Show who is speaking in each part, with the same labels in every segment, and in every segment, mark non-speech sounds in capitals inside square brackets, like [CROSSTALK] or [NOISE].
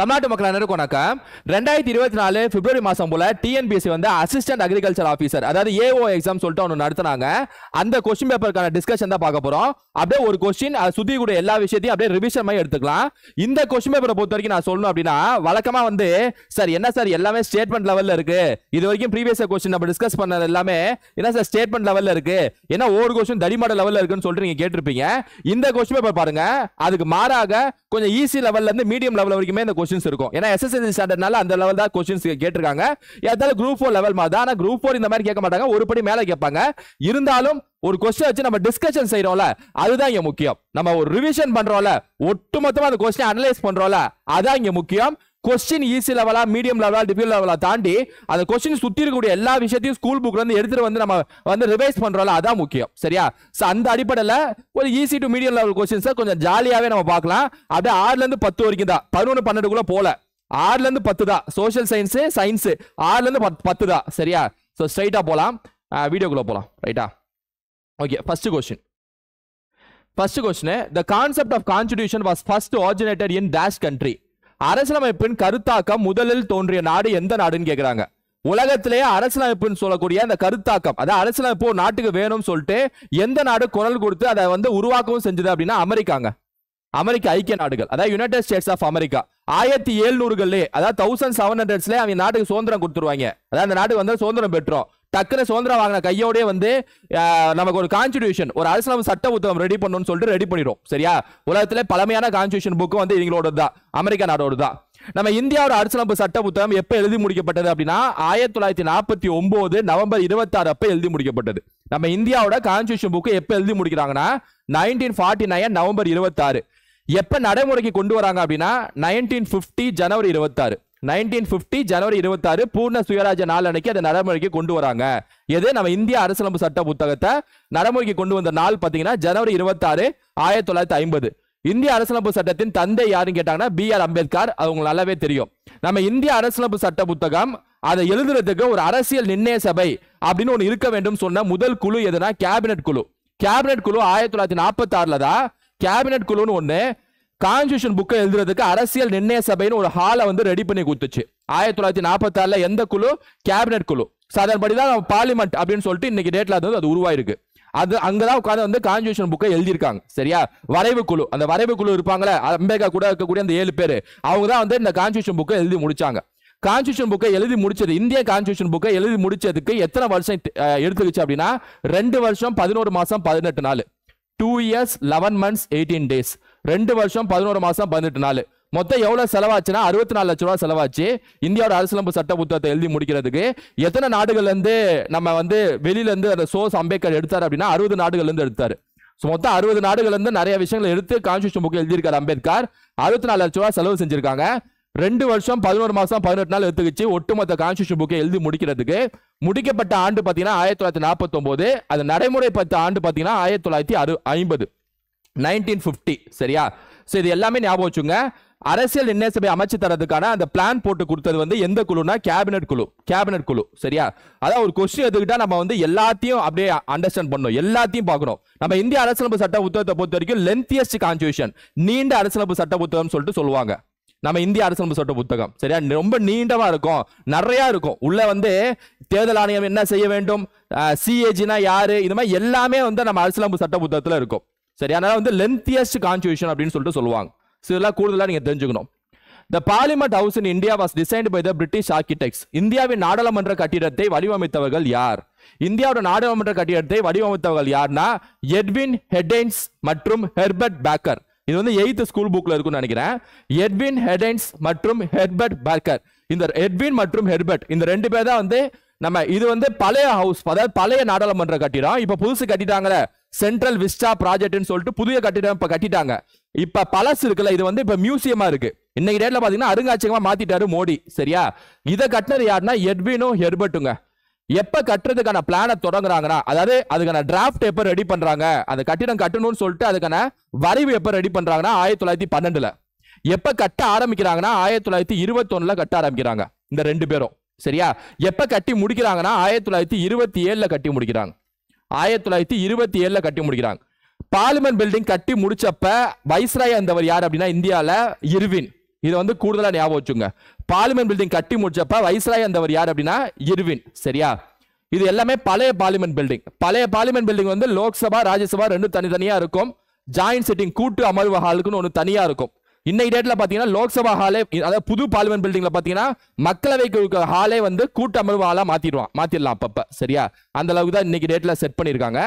Speaker 1: தமிழ்நாட்டு மக்கள் என்ன இருக்கும்னாக்கா ரெண்டாயிரத்தி இருபத்தி நாலு பிப்ரவரி மாதம் போல் டிஎன்பிஎஸ்சி வந்து அசிஸ்டன்ட் அக்ரிகல்ச்சர் ஆஃபீஸர் அதாவது ஏஓ எக்ஸாம் சொல்லிட்டு ஒன்று நடத்தினாங்க அந்த கொஸ்டின் பேப்பருக்கான டிஸ்கஷன் தான் பார்க்க போகிறோம் அப்படியே ஒரு கொஸ்டின் சுற்றி கூட எல்லா விஷயத்தையும் அப்படியே ரிவிஷன் மாதிரி எடுத்துக்கலாம் இந்த கொஸ்டின் பேப்பரை பொறுத்த வரைக்கும் நான் சொல்லணும் அப்படின்னா வழக்கமாக வந்து சார் என்ன சார் எல்லாமே ஸ்டேட்மெண்ட் லெவலில் இருக்கு இது வரைக்கும் ப்ரீவியஸ் கொஸ்டின் நம்ம டிஸ்கஸ் பண்ணது எல்லாமே என்ன சார் ஸ்டேட்மெண்ட் லெவலில் இருக்கு ஏன்னா ஒவ்வொரு கொஸ்டின் தடிமாட லெவலில் இருக்குன்னு சொல்லிட்டு நீங்கள் கேட்டிருப்பீங்க இந்த கொஸ்டின் பேப்பர் பாருங்க அதுக்கு மாறாக கொஞ்சம் ஈஸி இருந்து மீடியம் லெவல் வரைக்குமே இந்த கொஸ்டின்ஸ் இருக்கும் ஏன்னா எஸ்எஸ்எல்சி ஸ்டாண்டர்ட்னால அந்த லெவல் தான் கொஸ்டின்ஸ் கேட்டிருக்காங்க ஏதாவது குரூப் ஃபோர் லெவல் மாதிரி தான் ஆனால் குரூப் ஃபோர் இந்த மாதிரி கேட்க மாட்டாங்க ஒரு படி மேலே கேட்பாங்க இருந்தாலும் ஒரு கொஸ்டின் வச்சு நம்ம டிஸ்கஷன் செய்யறோம்ல அதுதான் இங்க முக்கியம் நம்ம ஒரு ரிவிஷன் பண்றோம்ல ஒட்டுமொத்தமா அந்த கொஸ்டின் அனலைஸ் பண்றோம்ல அதான் இங்க முக்கியம் கொஸ்டின் ஈஸி லெவலா மீடியம் லெவலா டிபியூ லெவலா தாண்டி அந்த கொஸ்டின் சுற்றி இருக்கக்கூடிய எல்லா விஷயத்தையும் ஸ்கூல் புக்ல இருந்து எடுத்துட்டு வந்து நம்ம வந்து ரிவைஸ் பண்றோம்ல அதான் முக்கியம் சரியா ஸோ அந்த அடிப்படையில் ஒரு ஈஸி டு மீடியம் லெவல் கொஸ்டின்ஸை கொஞ்சம் ஜாலியாவே நம்ம பார்க்கலாம் அப்படியே ஆறுல இருந்து பத்து வரைக்கும் தான் பதினொன்று பன்னெண்டுக்குள்ள போல ஆறுல இருந்து பத்து தான் சோஷியல் சயின்ஸ் சயின்ஸ் ஆறுல இருந்து பத்து தான் சரியா ஸோ ஸ்ட்ரைட்டா போலாம் வீடியோக்குள்ள போலாம் ரைட்டா okay first question first question the concept of constitution was first originated in dash country அரசியலமைப்பின் கருத்தாக்கம் முதலில் தோன்றிய நாடு எந்த நாடுன்னு கேட்கிறாங்க உலகத்திலேயே அரசியலமைப்புன்னு சொல்லக்கூடிய அந்த கருத்தாக்கம் அதாவது அரசியலமைப்பு நாட்டுக்கு வேணும்னு சொல்லிட்டு எந்த நாடு குரல் கொடுத்து அதை வந்து உருவாக்கவும் செஞ்சது அப்படின்னா அமெரிக்காங்க அமெரிக்க ஐக்கிய நாடுகள் அதாவது யுனைடெட் ஸ்டேட்ஸ் ஆஃப் அமெரிக்கா ஆயிரத்தி ஏழ்நூறுகள்லேயே அதாவது தௌசண்ட் செவன் ஹண்ட்ரட்ஸ்லேயே அவங்க நாட்டுக்கு சுதந்திரம் கொடுத்துருவாங்க அதாவது அந்த நாட்டுக்கு வந்து சுதந்திரம் பெற்றோம் டக்குனு சுதந்திரம் வாங்கின கையோடய வந்து நமக்கு ஒரு கான்ஸ்டியூஷன் ஒரு நம்ம சட்ட புத்தகம் ரெடி பண்ணணும்னு சொல்லிட்டு ரெடி பண்ணிடும் சரியா உலகத்தில் பழமையான கான்ஸ்டியூஷன் புக்கு வந்து இவங்களோட தான் அமெரிக்கா நாடோடு தான் நம்ம இந்தியாவோட அரசியலமைப்பு சட்ட புத்தகம் எப்போ எழுதி முடிக்கப்பட்டது அப்படின்னா ஆயிரத்தி தொள்ளாயிரத்தி நாற்பத்தி ஒன்பது நவம்பர் இருபத்தாறு அப்போ எழுதி முடிக்கப்பட்டது நம்ம இந்தியாவோட கான்ஸ்டியூஷன் புக்கு எப்போ எழுதி முடிக்கிறாங்கன்னா நைன்டீன் ஃபார்ட்டி நைன் நவம்பர் இருபத்தாறு எப்போ நடைமுறைக்கு கொண்டு வராங்க அப்படின்னா நைன்டீன் ஃபிஃப்டி ஜனவரி இருபத்தாறு நைன்டீன் பிப்டி ஜனவரி இருபத்தாறு பூர்ண சுயராஜ் நாள் அன்னைக்கு அதை நடைமுறைக்கு கொண்டு வராங்க எது நம்ம இந்திய அரசியலமைப்பு சட்ட புத்தகத்தை நடைமுறைக்கு கொண்டு வந்த நாள் பார்த்தீங்கன்னா ஜனவரி இருபத்தாறு ஆயிரத்தி தொள்ளாயிரத்தி ஐம்பது இந்திய அரசியலமைப்பு சட்டத்தின் தந்தை யாருன்னு கேட்டாங்கன்னா பி ஆர் அம்பேத்கர் அவங்க நல்லாவே தெரியும் நம்ம இந்திய அரசியலமைப்பு சட்ட புத்தகம் அதை எழுதுறதுக்கு ஒரு அரசியல் நிர்ணய சபை அப்படின்னு ஒன்று இருக்க வேண்டும் சொன்ன முதல் குழு எதுனா கேபினட் குழு கேபினட் குழு ஆயிரத்தி தொள்ளாயிரத்தி நாற்பத்தி ஆறுல தான் கேபினட் குழுன்னு ஒன்று கான்ஸ்டியூஷன் புக்கை எழுதுறதுக்கு அரசியல் நிர்ணய சபைன்னு ஒரு ஹாலை வந்து ரெடி பண்ணி கொடுத்துச்சு ஆயிரத்தி தொள்ளாயிரத்தி நாற்பத்தாறுல எந்த குழு கேபினெட் குழு ஸோ தான் பார்லிமெண்ட் அப்படின்னு சொல்லிட்டு இன்னைக்கு டேட்ல வந்து அது உருவாயிருக்கு அது அங்கதான் உட்காந்து வந்து கான்ஸ்டியூஷன் புக்கை எழுதியிருக்காங்க சரியா வரைவு குழு அந்த வரைவு குழு இருப்பாங்களே அம்பேகா கூட இருக்கக்கூடிய அந்த ஏழு பேர் அவங்க தான் வந்து இந்த கான்ஸ்டியூஷன் புக்கை எழுதி முடிச்சாங்க கான்ஸ்டியூஷன் புக்கை எழுதி முடிச்சது இந்திய கான்ஸ்டியூஷன் புக்கை எழுதி முடிச்சதுக்கு எத்தனை வருஷம் எடுத்துக்கிச்சு அப்படின்னா ரெண்டு வருஷம் பதினோரு மாசம் பதினெட்டு நாள் two years eleven months eighteen days ரெண்டு வருஷம் பதினோரு மாதம் பதினெட்டு நாள் மொத்தம் எவ்வளோ செலவாச்சுன்னா அறுபத்தி நாலு லட்ச ரூபா செலவாச்சு இந்தியாவோட அரசியலமைப்பு சட்ட புத்தகத்தை எழுதி முடிக்கிறதுக்கு எத்தனை நாடுகள்லேருந்து நம்ம வந்து இருந்து அந்த சோஸ் அம்பேத்கர் எடுத்தார் அப்படின்னா அறுபது நாடுகள்லேருந்து எடுத்தார் ஸோ மொத்தம் அறுபது நாடுகள்லேருந்து நிறைய விஷயங்கள் எடுத்து கான்ஸ்டியூஷன் புக் எழுதியிருக்காரு அம்பேத்கர் அறுபத்தி நாலு லட்ச ரூபா செலவு செஞ்சிருக்காங்க ரெண்டு வருஷம் பதினோரு மாதம் பதினெட்டு நாள் எடுத்துக்கிச்சு ஒட்டுமொத்த கான்ஸ்டியூஷன் புக்கை எழுதி முடிக்கிறதுக்கு முடிக்கப்பட்ட ஆண்டு பார்த்தீங்கன்னா ஆயிரத்தி தொள்ளாயிரத்தி நாற்பத்தொம்போது அது நடைமுறை பத்து ஆண்டு பார்த்தீங்கன்னா ஆயிரத்தி தொள்ளாயிரத்தி அறு ஐம்பது நைன்டீன் ஃபிஃப்டி சரியா ஸோ இது எல்லாமே ஞாபகம் வச்சுங்க அரசியல் நிர்ணய சபை அமைச்சு தரதுக்கான அந்த பிளான் போட்டு கொடுத்தது வந்து எந்த குழுனா கேபினட் குழு கேபினட் குழு சரியா அதான் ஒரு கொஸ்டின் எடுத்துக்கிட்டா நம்ம வந்து எல்லாத்தையும் அப்படியே அண்டர்ஸ்டாண்ட் பண்ணணும் எல்லாத்தையும் பார்க்கணும் நம்ம இந்திய அரசியலமைப்பு சட்ட புத்தகத்தை பொறுத்த வரைக்கும் லென்த்தியஸ்ட் கான்ஸ்டியூஷன் நீண்ட அரசியலமைப்பு சட்ட புத்தகம் சொல்லிட்டு சொல்லுவாங்க நம்ம இந்திய அரசியலமைப்பு சட்ட புத்தகம் சரியா ரொம்ப நீண்டமா இருக்கும் நிறைய இருக்கும் உள்ள வந்து தேர்தல் ஆணையம் என்ன செய்ய வேண்டும் சிஏஜினா யாரு இது மாதிரி எல்லாமே வந்து நம்ம அரசியலமைப்பு சட்ட புத்தகத்துல இருக்கும் சரி அதனால் வந்து லென்த்தியஸ்ட் கான்ஸ்டியூஷன் அப்படின்னு சொல்லிட்டு சொல்லுவாங்க இதெல்லாம் கூடுதலாக நீங்கள் தெரிஞ்சுக்கணும் the parliament house in India was designed by the British architects இந்தியாவின் நாடாளுமன்ற கட்டிடத்தை வடிவமைத்தவர்கள் யார் இந்தியாவோட நாடாளுமன்ற கட்டிடத்தை வடிவமைத்தவர்கள் யார்னா எட்வின் ஹெடென்ஸ் மற்றும் ஹெர்பர்ட் பேக்கர் இது வந்து எய்த் ஸ்கூல் புக்ல இருக்கும்னு நினைக்கிறேன் எட்வின் ஹெடென்ஸ் மற்றும் ஹெர்பர்ட் பேக்கர் இந்த எட்வின் மற்றும் ஹெர்பர்ட் இந்த ரெண்டு பேர் தான் வந்து நம்ம இது வந்து பழைய ஹவுஸ் அதாவது பழைய நாடாளுமன்ற கட்டிடம் இப்போ புதுசு கட்டிட்டாங்களே சென்ட்ரல் விஸ்டா ப்ராஜெக்ட்னு சொல்லிட்டு புதிய கட்டிடம் இப்போ கட்டிட்டாங்க இப்போ பழசு இருக்குல்ல இது வந்து இப்போ மியூசியமா இருக்கு இன்னைக்கு டேட்ல பாத்தீங்கன்னா அருங்காட்சியகமாக மாத்திட்டாரு மோடி சரியா இதை கட்டினது யாருன்னா எட்வினும் ஹெர்பர்ட்டுங்க எப்ப கட்டுறதுக்கான பிளானை தொடங்குறாங்கன்னா அதாவது அதுக்கான டிராஃப்ட் எப்ப ரெடி பண்றாங்க அந்த கட்டிடம் கட்டணும்னு சொல்லிட்டு அதுக்கான வரைவு எப்ப ரெடி பண்றாங்கன்னா ஆயிரத்தி தொள்ளாயிரத்தி பன்னெண்டில் எப்ப கட்ட ஆரம்பிக்கிறாங்கன்னா ஆயிரத்தி தொள்ளாயிரத்தி இருபத்தொன்னுல கட்ட ஆரம்பிக்கிறாங்க இந்த ரெண்டு பேரும் சரியா எப்ப கட்டி முடிக்கிறாங்கன்னா ஆயிரத்தி தொள்ளாயிரத்தி இருபத்தி ஏழில் கட்டி முடிக்கிறாங்க ஆயிரத்தி தொள்ளாயிரத்தி இருபத்தி ஏழில் கட்டி முடிக்கிறாங்க பார்லிமெண்ட் பில்டிங் கட்டி முடிச்சப்ப வைஸ்ராய் அந்தவர் யார் அப்படின்னா இந்தியாவில் இருவின் இதை வந்து கூடுதலாக ஞாபகம் வச்சுங்க பார்லிமெண்ட் பில்டிங் கட்டி முடிச்சப்ப வைஸ்ராய் அந்தவர் யார் அப்படின்னா இருவின் சரியா இது எல்லாமே பழைய பார்லிமெண்ட் பில்டிங் பழைய பார்லிமெண்ட் பில்டிங் வந்து லோக்சபா ராஜ்யசபா ரெண்டும் தனித்தனியாக இருக்கும் ஜாயின் செட்டிங் கூட்டு அமர்வு ஹாலுக்குன்னு ஒன்று தனியாக இருக்கும் இன்னைக்கு டேட்ல பாத்தீங்கன்னா லோக்சபா ஹாலே அதாவது புது பார்லிமெண்ட் பில்டிங்ல பாத்தீங்கன்னா மக்களவைக்கு ஹாலே வந்து கூட்டமர்வு ஹாலா மாத்திடுவான் மாத்திடலாம் அப்பப்ப சரியா அந்த அளவுக்கு தான் இன்னைக்கு டேட்ல செட் பண்ணிருக்காங்க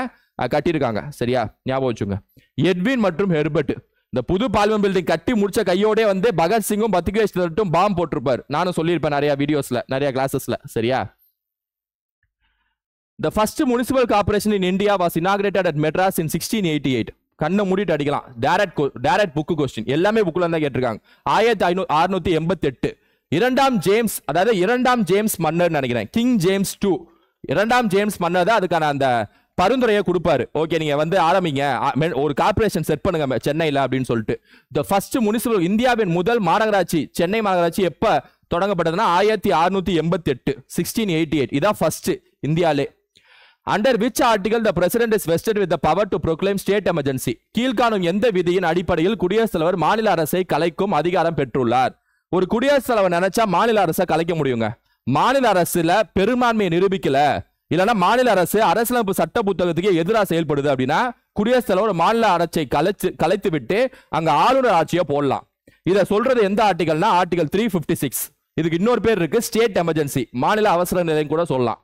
Speaker 1: கட்டியிருக்காங்க சரியா ஞாபகம் வச்சுங்க எட்வின் மற்றும் ஹெர்பர்ட் இந்த புது பால்வன் பில்டிங் கட்டி முடிச்ச கையோட வந்து பகத்சிங்கும் பத்திகேஷ் தட்டும் பாம் போட்டிருப்பார் நானும் சொல்லியிருப்பேன் நிறைய வீடியோஸ்ல நிறைய கிளாஸஸ்ல சரியா The first municipal corporation in India was inaugurated at sixteen eighty eight கண்ணை மூடிட்டு அடிக்கலாம் டேரக்ட் டேரக்ட் புக்கு கொஸ்டின் எல்லாமே புக்கில் தான் கேட்டிருக்காங்க ஆயிரத்தி ஐநூ அறுநூத்தி எண்பத்தெட்டு இரண்டாம் ஜேம்ஸ் அதாவது இரண்டாம் ஜேம்ஸ் மன்னர் நினைக்கிறேன் கிங் ஜேம்ஸ் டூ இரண்டாம் ஜேம்ஸ் மன்னர் தான் அதுக்கான அந்த பரிந்துரையை கொடுப்பாரு ஓகே நீங்கள் வந்து ஆரம்பிங்க ஒரு கார்பரேஷன் செட் பண்ணுங்க சென்னையில் அப்படின்னு சொல்லிட்டு த ஃபர்ஸ்ட் முனிசிபல் இந்தியாவின் முதல் மாநகராட்சி சென்னை மாநகராட்சி எப்போ தொடங்கப்பட்டதுன்னா ஆயிரத்தி அறுநூத்தி எண்பத்தி எட்டு சிக்ஸ்டீன் எயிட்டி எயிட் இதான் ஃபர்ஸ்ட் இந்தியாவிலே under which article the president is vested with power to proclaim state emergency கீழ்காணும் எந்த விதியின் அடிப்படையில் குடியரசுத் தலைவர் மாநில அரசை கலைக்கும் அதிகாரம் பெற்றுள்ளார் ஒரு குடியரசுத் தலைவர் நினைச்சா மாநில அரசை கலைக்க முடியுங்க மாநில அரசுல பெரும்பான்மையை நிரூபிக்கல இல்லைன்னா மாநில அரசு அரசியலமைப்பு சட்ட புத்தகத்துக்கு எதிராக செயல்படுது அப்படின்னா குடியரசுத் தலைவர் மாநில அரசை கலைச்சு கலைத்து விட்டு அங்க ஆளுநர் ஆட்சியை போடலாம் இதை சொல்றது எந்த ஆர்டிகல்னா ஆர்டிகல் த்ரீ பிப்டி சிக்ஸ் இதுக்கு இன்னொரு பேர் இருக்கு ஸ்டேட் எமர்ஜென்சி மாநில அவசர நிலையம் கூட சொல்லலாம்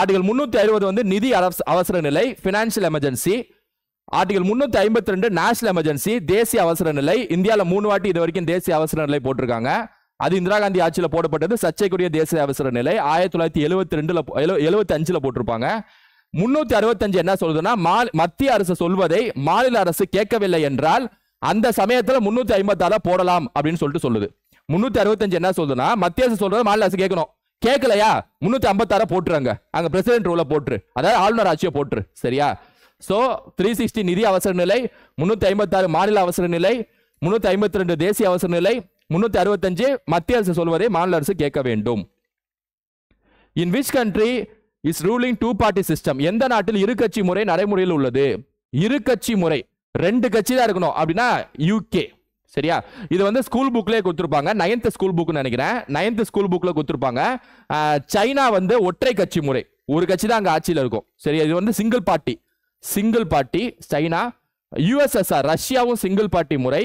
Speaker 1: ஆர்டிகல் முன்னூற்றி அறுபது வந்து நிதி அவசர நிலை ஃபினான்ஷியல் எமர்ஜென்சி ஆர்டிகல் முன்னூற்றி ஐம்பத்தி ரெண்டு நேஷனல் எமர்ஜென்சி தேசிய அவசர நிலை இந்தியாவில் மூணு வாட்டி இது வரைக்கும் தேசிய அவசர நிலை போட்டிருக்காங்க அது இந்திரா காந்தி ஆட்சியில் போடப்பட்டது சர்ச்சைக்குரிய தேசிய அவசர நிலை ஆயிரத்தி தொள்ளாயிரத்தி எழுபத்தி ரெண்டுல எழுபத்தி போட்டிருப்பாங்க முன்னூத்தி அறுபத்தஞ்சு என்ன சொல்லுதுன்னா மத்திய அரசு சொல்வதை மாநில அரசு கேட்கவில்லை என்றால் அந்த சமயத்தில் முன்னூத்தி ஐம்பத்தாறு போடலாம் அப்படின்னு சொல்லிட்டு சொல்லுது முன்னூத்தி அறுபத்தஞ்சு என்ன சொல்லுதுன்னா மத்திய அரசு சொல்றது மாநில அரசு கேட்கணும் கேட்கலையா முன்னூத்தி ஐம்பத்தாற போட்டுருங்க அங்க பிரசிடென்ட் ரூல போட்டுரு அதாவது ஆளுநர் ஆட்சியை போட்டுரு சரியா ஸோ த்ரீ சிக்ஸ்டி நிதி அவசர நிலை முன்னூத்தி ஐம்பத்தாறு மாநில அவசர நிலை முன்னூத்தி ஐம்பத்தி ரெண்டு தேசிய அவசர நிலை முன்னூத்தி அறுபத்தஞ்சு மத்திய அரசு சொல்வதை மாநில அரசு கேட்க வேண்டும் in which country is ruling two party system எந்த நாட்டில் இரு கட்சி முறை நடைமுறையில் உள்ளது இரு கட்சி முறை ரெண்டு கட்சி தான் இருக்கணும் அப்படின்னா யூகே சரியா இது வந்து ஸ்கூல் புக்லேயே கொடுத்துருப்பாங்க நைன்த் ஸ்கூல் புக்னு நினைக்கிறேன் நைன்த் ஸ்கூல் புக்கில் கொடுத்துருப்பாங்க சைனா வந்து ஒற்றை கட்சி முறை ஒரு கட்சி தான் அங்கே ஆட்சியில் இருக்கும் சரியா இது வந்து single party single party China USSR ரஷ்யாவும் சிங்கிள் பார்ட்டி முறை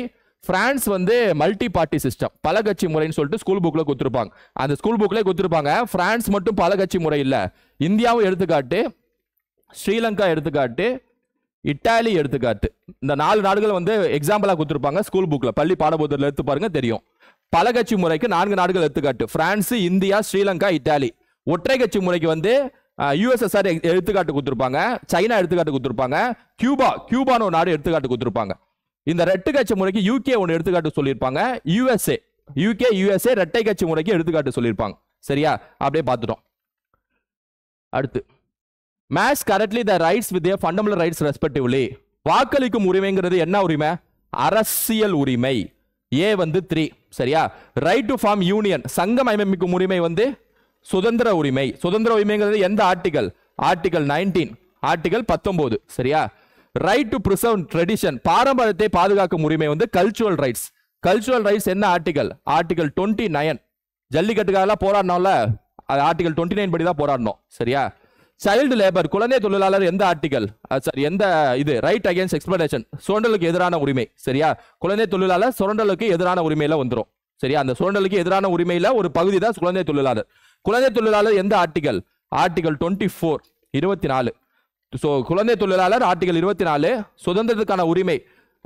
Speaker 1: பிரான்ஸ் வந்து மல்டி பார்ட்டி சிஸ்டம் பல கட்சி முறைன்னு சொல்லிட்டு ஸ்கூல் புக்கில் கொடுத்துருப்பாங்க அந்த ஸ்கூல் புக்கில் கொடுத்துருப்பாங்க பிரான்ஸ் மட்டும் பல கட்சி முறை இல்லை இந்தியாவும் எடுத்துக்காட்டு ஸ்ரீலங்கா எடுத்துக்காட்டு இட்டாலி எடுத்துக்காட்டு இந்த நாலு நாடுகள் வந்து எக்ஸாம்பிளாக கொடுத்துருப்பாங்க ஸ்கூல் புக்கில் பள்ளி பாடபோதில் எடுத்து பாருங்க தெரியும் பல கட்சி முறைக்கு நான்கு நாடுகள் எடுத்துக்காட்டு பிரான்ஸ் இந்தியா ஸ்ரீலங்கா இட்டாலி ஒற்றை கட்சி முறைக்கு வந்து யூஎஸ்எஸ்ஆர் எடுத்துக்காட்டு கொடுத்துருப்பாங்க சைனா எடுத்துக்காட்டு கொடுத்துருப்பாங்க கியூபா கியூபான்னு ஒரு நாடு எடுத்துக்காட்டு கொடுத்துருப்பாங்க இந்த ரெட்டு கட்சி முறைக்கு யூகே ஒன்று எடுத்துக்காட்டு சொல்லியிருப்பாங்க யூஎஸ்ஏ யூகே யூஎஸ்ஏ ரெட்டை கட்சி முறைக்கு எடுத்துக்காட்டு சொல்லியிருப்பாங்க சரியா அப்படியே பார்த்துட்டோம் அடுத்து match correctly the rights with fundamental rights respectively வாக்களிக்கும் உரிமைங்கிறது என்ன உரிமை அரசியல் உரிமை ஏ வந்து த்ரீ சரியா ரைட் டு ஃபார்ம் யூனியன் சங்கம் அமைக்கும் உரிமை வந்து சுதந்திர உரிமை சுதந்திர உரிமைங்கிறது எந்த ஆர்டிகல் ஆர்டிகல் நைன்டீன் ஆர்டிகல் பத்தொன்பது சரியா ரைட் டு ப்ரிசர்வ் ட்ரெடிஷன் பாரம்பரியத்தை பாதுகாக்கும் உரிமை வந்து கல்ச்சுரல் ரைட்ஸ் கல்ச்சுரல் ரைட்ஸ் என்ன ஆர்டிகல் ஆர்டிகல் டுவெண்ட்டி நைன் ஜல்லிக்கட்டுக்காக போராடினோம்ல ஆர்டிகல் டுவெண்ட்டி நைன் படி தான் போராடணும் சரியா சைல்டு லேபர் குழந்தை தொழிலாளர் எந்த ஆர்டிகல் சார் எந்த இது ரைட் அகேன்ஸ்ட் எக்ஸ்பிளேஷன் சுரண்டலுக்கு எதிரான உரிமை சரியா குழந்தை தொழிலாளர் சுரண்டலுக்கு எதிரான உரிமையில வந்துடும் சரியா அந்த சுரண்டலுக்கு எதிரான உரிமையில ஒரு பகுதி தான் குழந்தை தொழிலாளர் குழந்தை தொழிலாளர் எந்த ஆர்டிகல் ஆர்டிகல் டுவெண்ட்டி ஃபோர் இருபத்தி நாலு ஸோ குழந்தை தொழிலாளர் ஆர்டிகல் இருபத்தி நாலு சுதந்திரத்துக்கான உரிமை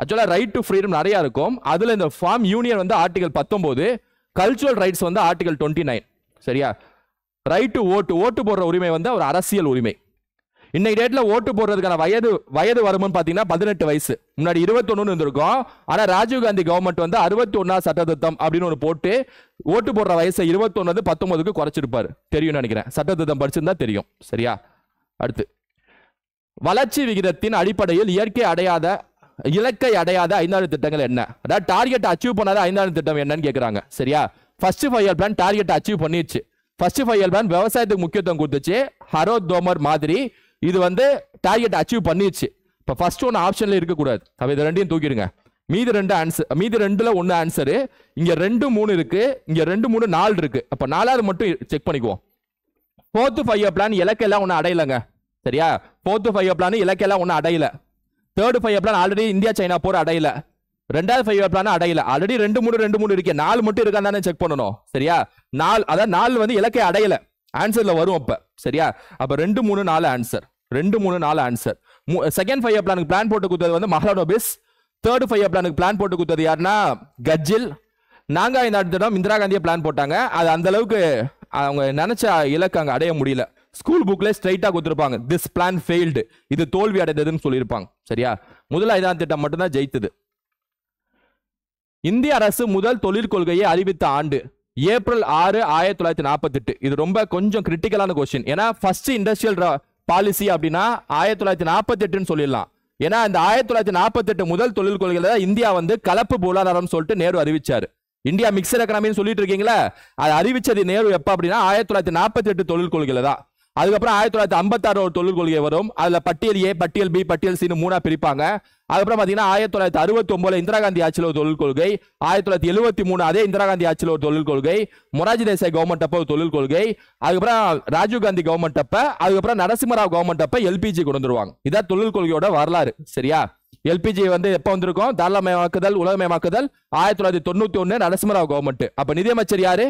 Speaker 1: ஆக்சுவலாக ரைட் டு ஃப்ரீடம் நிறையா இருக்கும் அதில் இந்த ஃபார்ம் யூனியன் வந்து ஆர்டிகல் பத்தொம்போது கல்ச்சுரல் ரைட்ஸ் வந்து ஆர்டிகல் டுவெண்ட்டி நைன் சரியா ரைட் டு ஓட்டு ஓட்டு போடுற உரிமை வந்து அவர் அரசியல் உரிமை இன்னைக்கு டேட்ல ஓட்டு போடுறதுக்கான வயது வயது வருமானு பாத்தீங்கன்னா பதினெட்டு வயசு முன்னாடி இருபத்தொன்னு இருந்திருக்கும் ஆனா ராஜீவ்காந்தி கவர்மெண்ட் வந்து அறுபத்தி ஒன்னா சட்ட அப்படின்னு ஒன்று போட்டு ஓட்டு போடுற வயசை இருபத்தொன்னு பத்தொன்பதுக்கு குறைச்சிருப்பாரு தெரியும்னு நினைக்கிறேன் சட்ட திருத்தம் படிச்சிருந்தா தெரியும் சரியா அடுத்து வளர்ச்சி விகிதத்தின் அடிப்படையில் இயற்கை அடையாத இலக்கை அடையாத ஐந்தாண்டு திட்டங்கள் என்ன அதாவது டார்கெட் அச்சீவ் பண்ணாத ஐந்தாண்டு திட்டம் என்னன்னு கேட்குறாங்க சரியா first five year plan target achieve பண்ணிடுச்சு ஃபர்ஸ்ட் ஃபைவ் இயல்பான் விவசாயத்துக்கு முக்கியத்துவம் கொடுத்துச்சு ஹரோ தோமர் மாதிரி இது வந்து டார்கெட் அச்சீவ் பண்ணிடுச்சு இப்போ ஃபர்ஸ்ட் ஒன்று ஆப்ஷனில் இருக்கக்கூடாது அப்போ இது ரெண்டையும் தூக்கிடுங்க மீதி ரெண்டு ஆன்சர் மீதி ரெண்டில் ஒன்று ஆன்சரு இங்கே ரெண்டு மூணு இருக்குது இங்கே ரெண்டு மூணு நாலு இருக்குது அப்போ நாலாவது மட்டும் செக் பண்ணிக்குவோம் ஃபோர்த்து ஃபைவ் பிளான் இலக்கெல்லாம் ஒன்றும் அடையலைங்க சரியா ஃபோர்த்து ஃபைவ் பிளான் இலக்கெல்லாம் ஒன்றும் அடையலை third five plan already India China போர் அடையலை ரெண்டாவது ஃபைவ் இயர் பிளான் அடையல ஆல்ரெடி ரெண்டு மூணு ரெண்டு மூணு இருக்கு நாலு மட்டும் இருக்கா செக் பண்ணணும் சரியா நாலு அதான் நாலு வந்து இலக்கை அடையல ஆன்சர்ல வரும் அப்ப சரியா அப்ப ரெண்டு மூணு நாலு ஆன்சர் ரெண்டு மூணு நாலு ஆன்சர் செகண்ட் ஃபைவ் பிளானுக்கு பிளான் போட்டு கொடுத்தது வந்து மஹலானோபிஸ் தேர்ட் ஃபைவ் பிளானுக்கு பிளான் போட்டு கொடுத்தது யாருன்னா கஜில் நாங்கள் இந்த திட்டம் இந்திரா காந்தியை பிளான் போட்டாங்க அது அந்த அளவுக்கு அவங்க நினைச்ச இலக்கு அங்கே அடைய முடியல ஸ்கூல் புக்ல ஸ்ட்ரைட்டாக கொடுத்துருப்பாங்க திஸ் பிளான் ஃபெயில்டு இது தோல்வி அடைந்ததுன்னு சொல்லியிருப்பாங்க சரியா முதல் ஐந்தாம் திட்டம் மட்டும்தான் ஜெயித்தது இந்திய அரசு முதல் தொழில் கொள்கையை அறிவித்த ஆண்டு ஏப்ரல் ஆறு ஆயிரத்தி தொள்ளாயிரத்தி நாற்பத்தெட்டு இது ரொம்ப கொஞ்சம் கிரிட்டிக்கலான கொஸ்டின் ஏன்னா ஃபர்ஸ்ட் இண்டஸ்ட்ரியல் பாலிசி அப்படின்னா ஆயிரத்தி தொள்ளாயிரத்தி நாற்பத்தெட்டுன்னு சொல்லிடலாம் ஏன்னா இந்த ஆயிரத்தி தொள்ளாயிரத்தி நாற்பத்தெட்டு முதல் தொழில் கொள்கையில இந்தியா வந்து கலப்பு பொருளாதாரம் சொல்லிட்டு நேரு அறிவிச்சார் இந்தியா மிக்சர் எக்கனாமின்னு சொல்லிட்டு இருக்கீங்களா அது அறிவிச்சது நேரு எப்ப அப்படின்னா ஆயிரத்தி தொள்ளாயிரத்தி நாற்பத்தி எட்டு தொழில் கொள்கையில தான் அதுக்கப்புறம் ஆயிரத்தி தொள்ளாயிரத்தி ஐம்பத்தாறு ஒரு தொழில் கொள்கை வரும் அதில் பட்டியல் ஏ பட்டியல் பி பட்டியல் சின்னு மூணாக பிரிப்பாங்க அதுக்கப்புறம் பார்த்தீங்கன்னா ஆயிரத்தி தொள்ளாயிரத்தி அறுபத்தி ஒன்பதுல இந்திரா காந்தி ஆட்சியில் ஒரு தொழில் கொள்கை ஆயிரத்தி தொள்ளாயிரத்தி எழுபத்தி மூணு அதே இந்திரா காந்தி ஆட்சியில் ஒரு தொழில் கொள்கை மொராஜி தேசாய் கவர்மெண்ட் அப்போ ஒரு தொழில் கொள்கை அதுக்கப்புறம் ராஜீவ் காந்தி கவர்மெண்ட் அப்ப அதுக்கப்புறம் நரசிம்மராவ் கவர்மெண்ட் அப்ப எல்பிஜி கொண்டு வந்துருவாங்க இதான் தொழில் கொள்கையோட வரலாறு சரியா எல்பிஜி வந்து எப்போ வந்திருக்கும் தாராளமயமாக்குதல் உலகமயமாக்குதல் ஆயிரத்தி தொள்ளாயிரத்தி தொண்ணூத்தி ஒன்று நரசிம்மராவ் கவர்மெண்ட் அப்போ நிதியமைச்சர் யாரு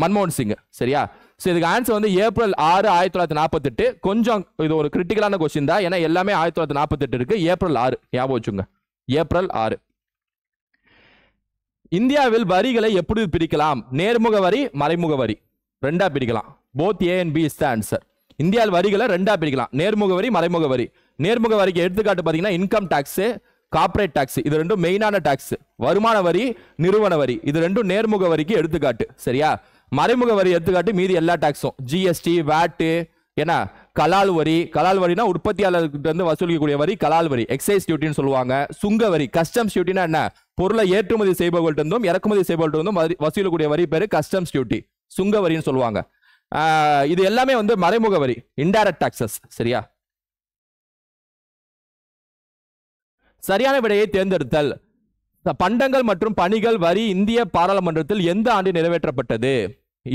Speaker 1: மன்மோகன் சிங் சரியா ஸோ இதுக்கு ஆன்சர் வந்து ஏப்ரல் ஆறு ஆயிரத்தி தொள்ளாயிரத்தி நாற்பத்தெட்டு கொஞ்சம் இது ஒரு கிரிட்டிக்கலான கொஸ்டின் தான் ஏன்னா எல்லாமே ஆயிரத்தி தொள்ளாயிரத்தி நாற்பத்தெட்டு இருக்கு ஏப்ரல் ஆறு ஞாபகம் வச்சுங்க ஏப்ரல் ஆறு இந்தியாவில் வரிகளை எப்படி பிரிக்கலாம் நேர்முக வரி மறைமுக வரி ரெண்டா பிரிக்கலாம் both A and B is the answer இந்தியாவில் வரிகளை ரெண்டா பிரிக்கலாம் நேர்முக வரி மறைமுக வரி நேர்முக வரிக்கு எடுத்துக்காட்டு பார்த்தீங்கன்னா இன்கம் டேக்ஸு கார்பரேட் டாக்ஸ் இது ரெண்டும் மெயினான டாக்ஸ் வருமான வரி நிறுவன வரி இது ரெண்டும் நேர்முக வரிக்கு எடுத்துக்காட்டு சரியா மறைமுக வரி எடுத்துக்காட்டு மீதி எல்லா டாக்ஸும் ஜிஎஸ்டி வேட்டு ஏன்னா கலால் வரி கலால் வரினா உற்பத்தியாளர்கிட்ட இருந்து வசூலிக்கக்கூடிய வரி கலால் வரி எக்ஸைஸ் டியூட்டின்னு சொல்லுவாங்க சுங்க வரி கஸ்டம்ஸ் டியூட்டினா என்ன பொருளை ஏற்றுமதி செய்பவர்கள்ட்ட இருந்தும் இறக்குமதி செய்பவர்கள்ட்ட இருந்தும் வசூலக்கூடிய வரி பேர் கஸ்டம்ஸ் டியூட்டி சுங்க வரின்னு சொல்லுவாங்க இது எல்லாமே வந்து மறைமுக வரி இன்டைரக்ட் டாக்ஸஸ் சரியா சரியான விடையை தேர்ந்தெடுத்தல் பண்டங்கள் மற்றும் பணிகள் வரி இந்திய பாராளுமன்றத்தில் எந்த ஆண்டு நிறைவேற்றப்பட்டது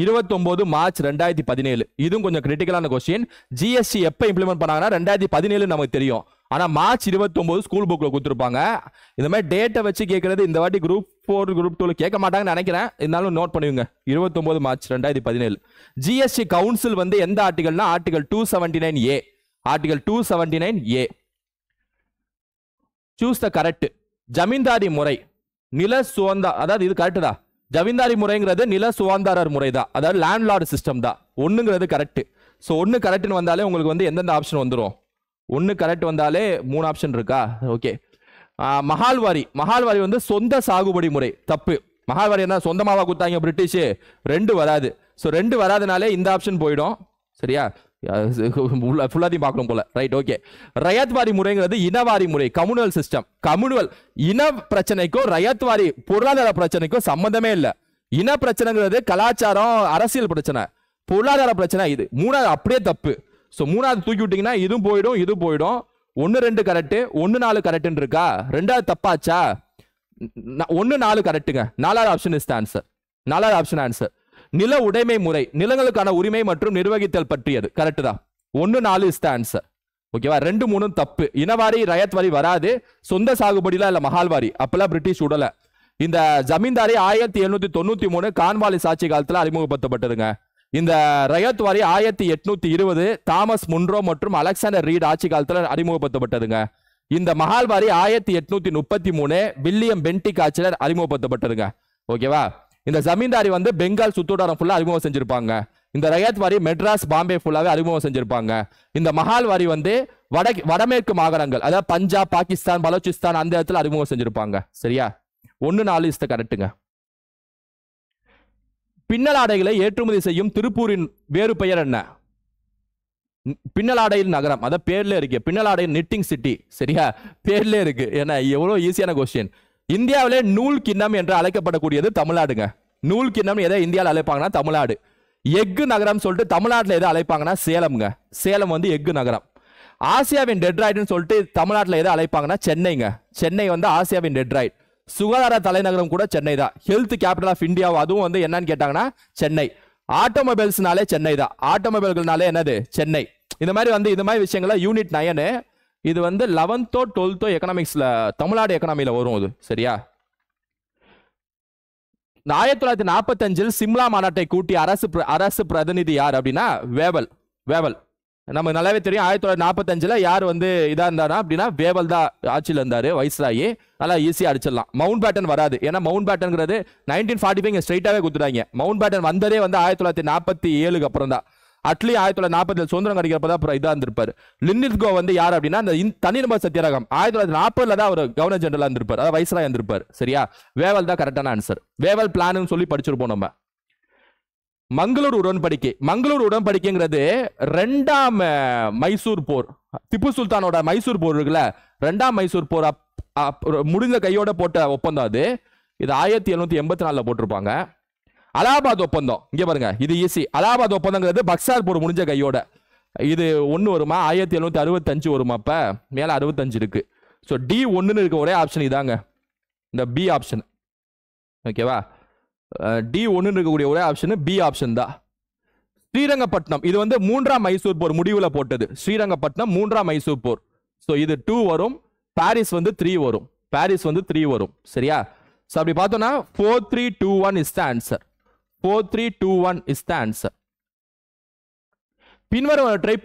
Speaker 1: இருபத்தொம்போது மார்ச் ரெண்டாயிரத்தி பதினேழு இதுவும் கொஞ்சம் கிரிட்டிக்கலான கொஸ்டின் ஜிஎஸ்டி எப்போ இம்ப்ளிமெண்ட் பண்ணாங்கன்னா ரெண்டாயிரத்தி பதினேழு நமக்கு தெரியும் ஆனால் மார்ச் இருபத்தொம்போது ஸ்கூல் புக்கில் கொடுத்துருப்பாங்க இந்த மாதிரி டேட்டை வச்சு கேட்குறது இந்த வாட்டி குரூப் ஃபோர் குரூப் டூவில் கேட்க மாட்டாங்கன்னு நினைக்கிறேன் இருந்தாலும் நோட் பண்ணுவீங்க இருபத்தொம்போது மார்ச் ரெண்டாயிரத்தி பதினேழு ஜிஎஸ்டி கவுன்சில் வந்து எந்த ஆர்டிகல்னா article two seventy nine A article two seventy nine A choose the correct zamindari முறை நில சுவந்தா அதாவது இது கரெக்டுதா ஜமீன்தாரி முறைங்கிறது நில சுகாதாரர் முறை தான் அதாவது லேண்ட்லார்டு சிஸ்டம் தான் ஒன்றுங்கிறது கரெக்ட் ஸோ ஒன்று கரெக்டுன்னு வந்தாலே உங்களுக்கு வந்து எந்தெந்த ஆப்ஷன் வந்துடும் ஒன்று கரெக்ட் வந்தாலே மூணு ஆப்ஷன் இருக்கா ஓகே மகால்வாரி மகால்வாரி வந்து சொந்த சாகுபடி முறை தப்பு மகால்வாரி என்ன சொந்தமாக கொடுத்தாங்க பிரிட்டிஷு ரெண்டு வராது ஸோ ரெண்டு வராதனாலே இந்த ஆப்ஷன் போயிடும் சரியா ஃபுல்லாத்தையும் பார்க்கணும் போல ரைட் ஓகே ரயத்வாரி முறைங்கிறது இனவாரி முறை கம்யூனல் சிஸ்டம் கம்யூனல் இன பிரச்சனைக்கும் ரயத்வாரி பொருளாதார பிரச்சனைக்கும் சம்மந்தமே இல்லை இன பிரச்சனைங்கிறது கலாச்சாரம் அரசியல் பிரச்சனை பொருளாதார பிரச்சனை இது மூணாவது அப்படியே தப்பு ஸோ மூணாவது தூக்கி விட்டீங்கன்னா இதுவும் போயிடும் இது போயிடும் ஒன்று ரெண்டு கரெக்டு ஒன்று நாலு கரெக்டுன்னு இருக்கா ரெண்டாவது தப்பாச்சா ஒன்று நாலு கரெக்டுங்க நாலாவது ஆப்ஷன் இஸ் ஆன்சர் நாலாவது ஆப்ஷன் ஆன்சர் நில உடைமை முறை நிலங்களுக்கான உரிமை மற்றும் நிர்வகித்தல் பற்றியது கரெக்ட் தான் ஒன்று நாலு இஸ் ஓகேவா ரெண்டு மூணும் தப்பு இனவாரி ரயத் வரி வராது சொந்த சாகுபடிலாம் இல்லை மகால்வாரி அப்பெல்லாம் பிரிட்டிஷ் உடல இந்த ஜமீன்தாரி ஆயிரத்தி எழுநூத்தி தொண்ணூத்தி மூணு கான்வாலிஸ் ஆட்சி காலத்தில் அறிமுகப்படுத்தப்பட்டதுங்க இந்த ரயத் வரி ஆயிரத்தி எட்நூத்தி இருபது தாமஸ் முன்ரோ மற்றும் அலெக்சாண்டர் ரீட் ஆட்சி காலத்தில் அறிமுகப்படுத்தப்பட்டதுங்க இந்த மகால்வாரி ஆயிரத்தி எட்நூத்தி முப்பத்தி மூணு வில்லியம் பென்டிக் ஆட்சியர் அறிமுகப்படுத்தப்பட்டதுங்க ஓகேவா இந்த ஜமீன்தாரி வந்து பெங்கால் சுத்துடாரம் ஃபுல்லாக அறிமுகம் செஞ்சுருப்பாங்க இந்த ரயத் வாரி மெட்ராஸ் பாம்பே ஃபுல்லாகவே அறிமுகம் செஞ்சுருப்பாங்க இந்த மஹால் வாரி வந்து வட வடமேற்கு மாகாணங்கள் அதாவது பஞ்சாப் பாகிஸ்தான் பலோச்சிஸ்தான் அந்த இடத்துல அறிமுகம் செஞ்சுருப்பாங்க சரியா ஒன்று நாலு இஸ்த கரெக்டுங்க பின்னலாடைகளை ஏற்றுமதி செய்யும் திருப்பூரின் வேறு பெயர் என்ன பின்னலாடையில் நகரம் அதான் பேர்ல இருக்கு பின்னலாடை நிட்டிங் சிட்டி சரியா பேர்ல இருக்கு ஏன்னா எவ்வளோ ஈஸியான கொஸ்டின் இந்தியாவிலே நூல் கிண்ணம் என்று அழைக்கப்படக்கூடியது தமிழ்நாடுங்க நூல் கிண்ணம் எதை இந்தியாவில் அழைப்பாங்கன்னா தமிழ்நாடு எஃகு நகரம் சொல்லிட்டு தமிழ்நாட்டில் எதை அழைப்பாங்கன்னா சேலம்ங்க சேலம் வந்து எஃகு நகரம் ஆசியாவின் டெட்ராய்டுன்னு சொல்லிட்டு தமிழ்நாட்டில் எதை அழைப்பாங்கன்னா சென்னைங்க சென்னை வந்து ஆசியாவின் டெட்ராய்ட் சுகாதார தலைநகரம் கூட சென்னை தான் ஹெல்த் கேபிட்டல் ஆஃப் இந்தியா அதுவும் வந்து என்னன்னு கேட்டாங்கன்னா சென்னை ஆட்டோமொபைல்ஸ்னாலே சென்னை தான் ஆட்டோமொபைல்கள்னாலே என்னது சென்னை இந்த மாதிரி வந்து இது மாதிரி விஷயங்கள்லாம் யூனிட் நயனு இது வந்து லெவன்த்தோ டுவெல்த்தோ எக்கனாமிக்ஸில் தமிழ்நாடு எக்கனாமியில் வரும் இது சரியா ஆயிரத்தி தொள்ளாயிரத்தி நாற்பத்தஞ்சில் சிம்லா மாநாட்டை கூட்டி அரசு அரசு பிரதிநிதி யார் அப்படின்னா வேவல் வேவல் நமக்கு நல்லாவே தெரியும் ஆயிரத்தி தொள்ளாயிரத்தி நாற்பத்தஞ்சில் யார் வந்து இதாக இருந்தாரா அப்படின்னா வேவல் தான் ஆட்சியில் இருந்தார் வயசுலாகி நல்லா ஈஸியாக அடிச்சிடலாம் மவுண்ட் பேட்டன் வராது ஏன்னா மவுண்ட் பேட்டன்ங்கிறது நைன்டீன் ஃபார்ட்டி ஃபைவ் ஸ்ட்ரைட்டாகவே கொடுத்துட்டாங்க மவுண்ட் பேட்டன் வந்ததே வந்து ஆயிரத்தி தொள்ளாயிரத்தி நாற்பத்தி ஏழுக்கு அப்புறம் தான் அட்லி ஆயிரத்தி தொள்ளாயிரத்தி நாற்பதுல சுதந்திரம் கிடைக்கிறப்ப தான் இதாக இருந்திருப்பார் லின்னிஸ்கோ வந்து யார் அப்படின்னா அந்த தனிநபர் சத்தியாரகம் ஆயிரத்தி தொள்ளாயிரத்தி நாற்பதுல தான் அவர் கவர்னர் ஜெனரலாக இருந்திருப்பார் அதாவது வயசுலாம் இருந்திருப்பார் சரியா வேவல் தான் கரெக்டான ஆன்சர் வேவல் பிளான்னு சொல்லி படிச்சிருப்போம் நம்ம மங்களூர் உடன்படிக்கை மங்களூர் உடன்படிக்கைங்கிறது ரெண்டாம் மைசூர் போர் திப்பு சுல்தானோட மைசூர் போர் இருக்குல்ல ரெண்டாம் மைசூர் போர் முடிந்த கையோட போட்ட ஒப்பந்தம் அது இது ஆயிரத்தி எழுநூத்தி எண்பத்தி நாலில் போட்டிருப்பாங்க அலாபாத் ஒப்பந்தம் இங்க பாருங்க இது ஈஸி அலாபாத் ஒப்பந்தங்கிறது பக்சார் போர் முடிஞ்ச கையோட இது ஒன்று வருமா ஆயிரத்தி எழுநூத்தி அறுபத்தஞ்சு வருமா அப்போ மேல அறுபத்தஞ்சு இருக்கு ஸோ டி ஒன்றுன்னு இருக்க ஒரே ஆப்ஷன் இதாங்க இந்த பி ஆப்ஷன் ஓகேவா டி ஒன்றுன்னு இருக்கக்கூடிய ஒரே ஆப்ஷன் பி ஆப்ஷன் தான் ஸ்ரீரங்கப்பட்டினம் இது வந்து மூன்றாம் மைசூர் போர் முடிவில் போட்டது ஸ்ரீரங்கப்பட்டினம் மூன்றாம் மைசூர் போர் ஸோ இது டூ வரும் பாரிஸ் வந்து த்ரீ வரும் பாரிஸ் வந்து த்ரீ வரும் சரியா ஸோ அப்படி பார்த்தோம்னா four three two one is the answer four three two one is the answer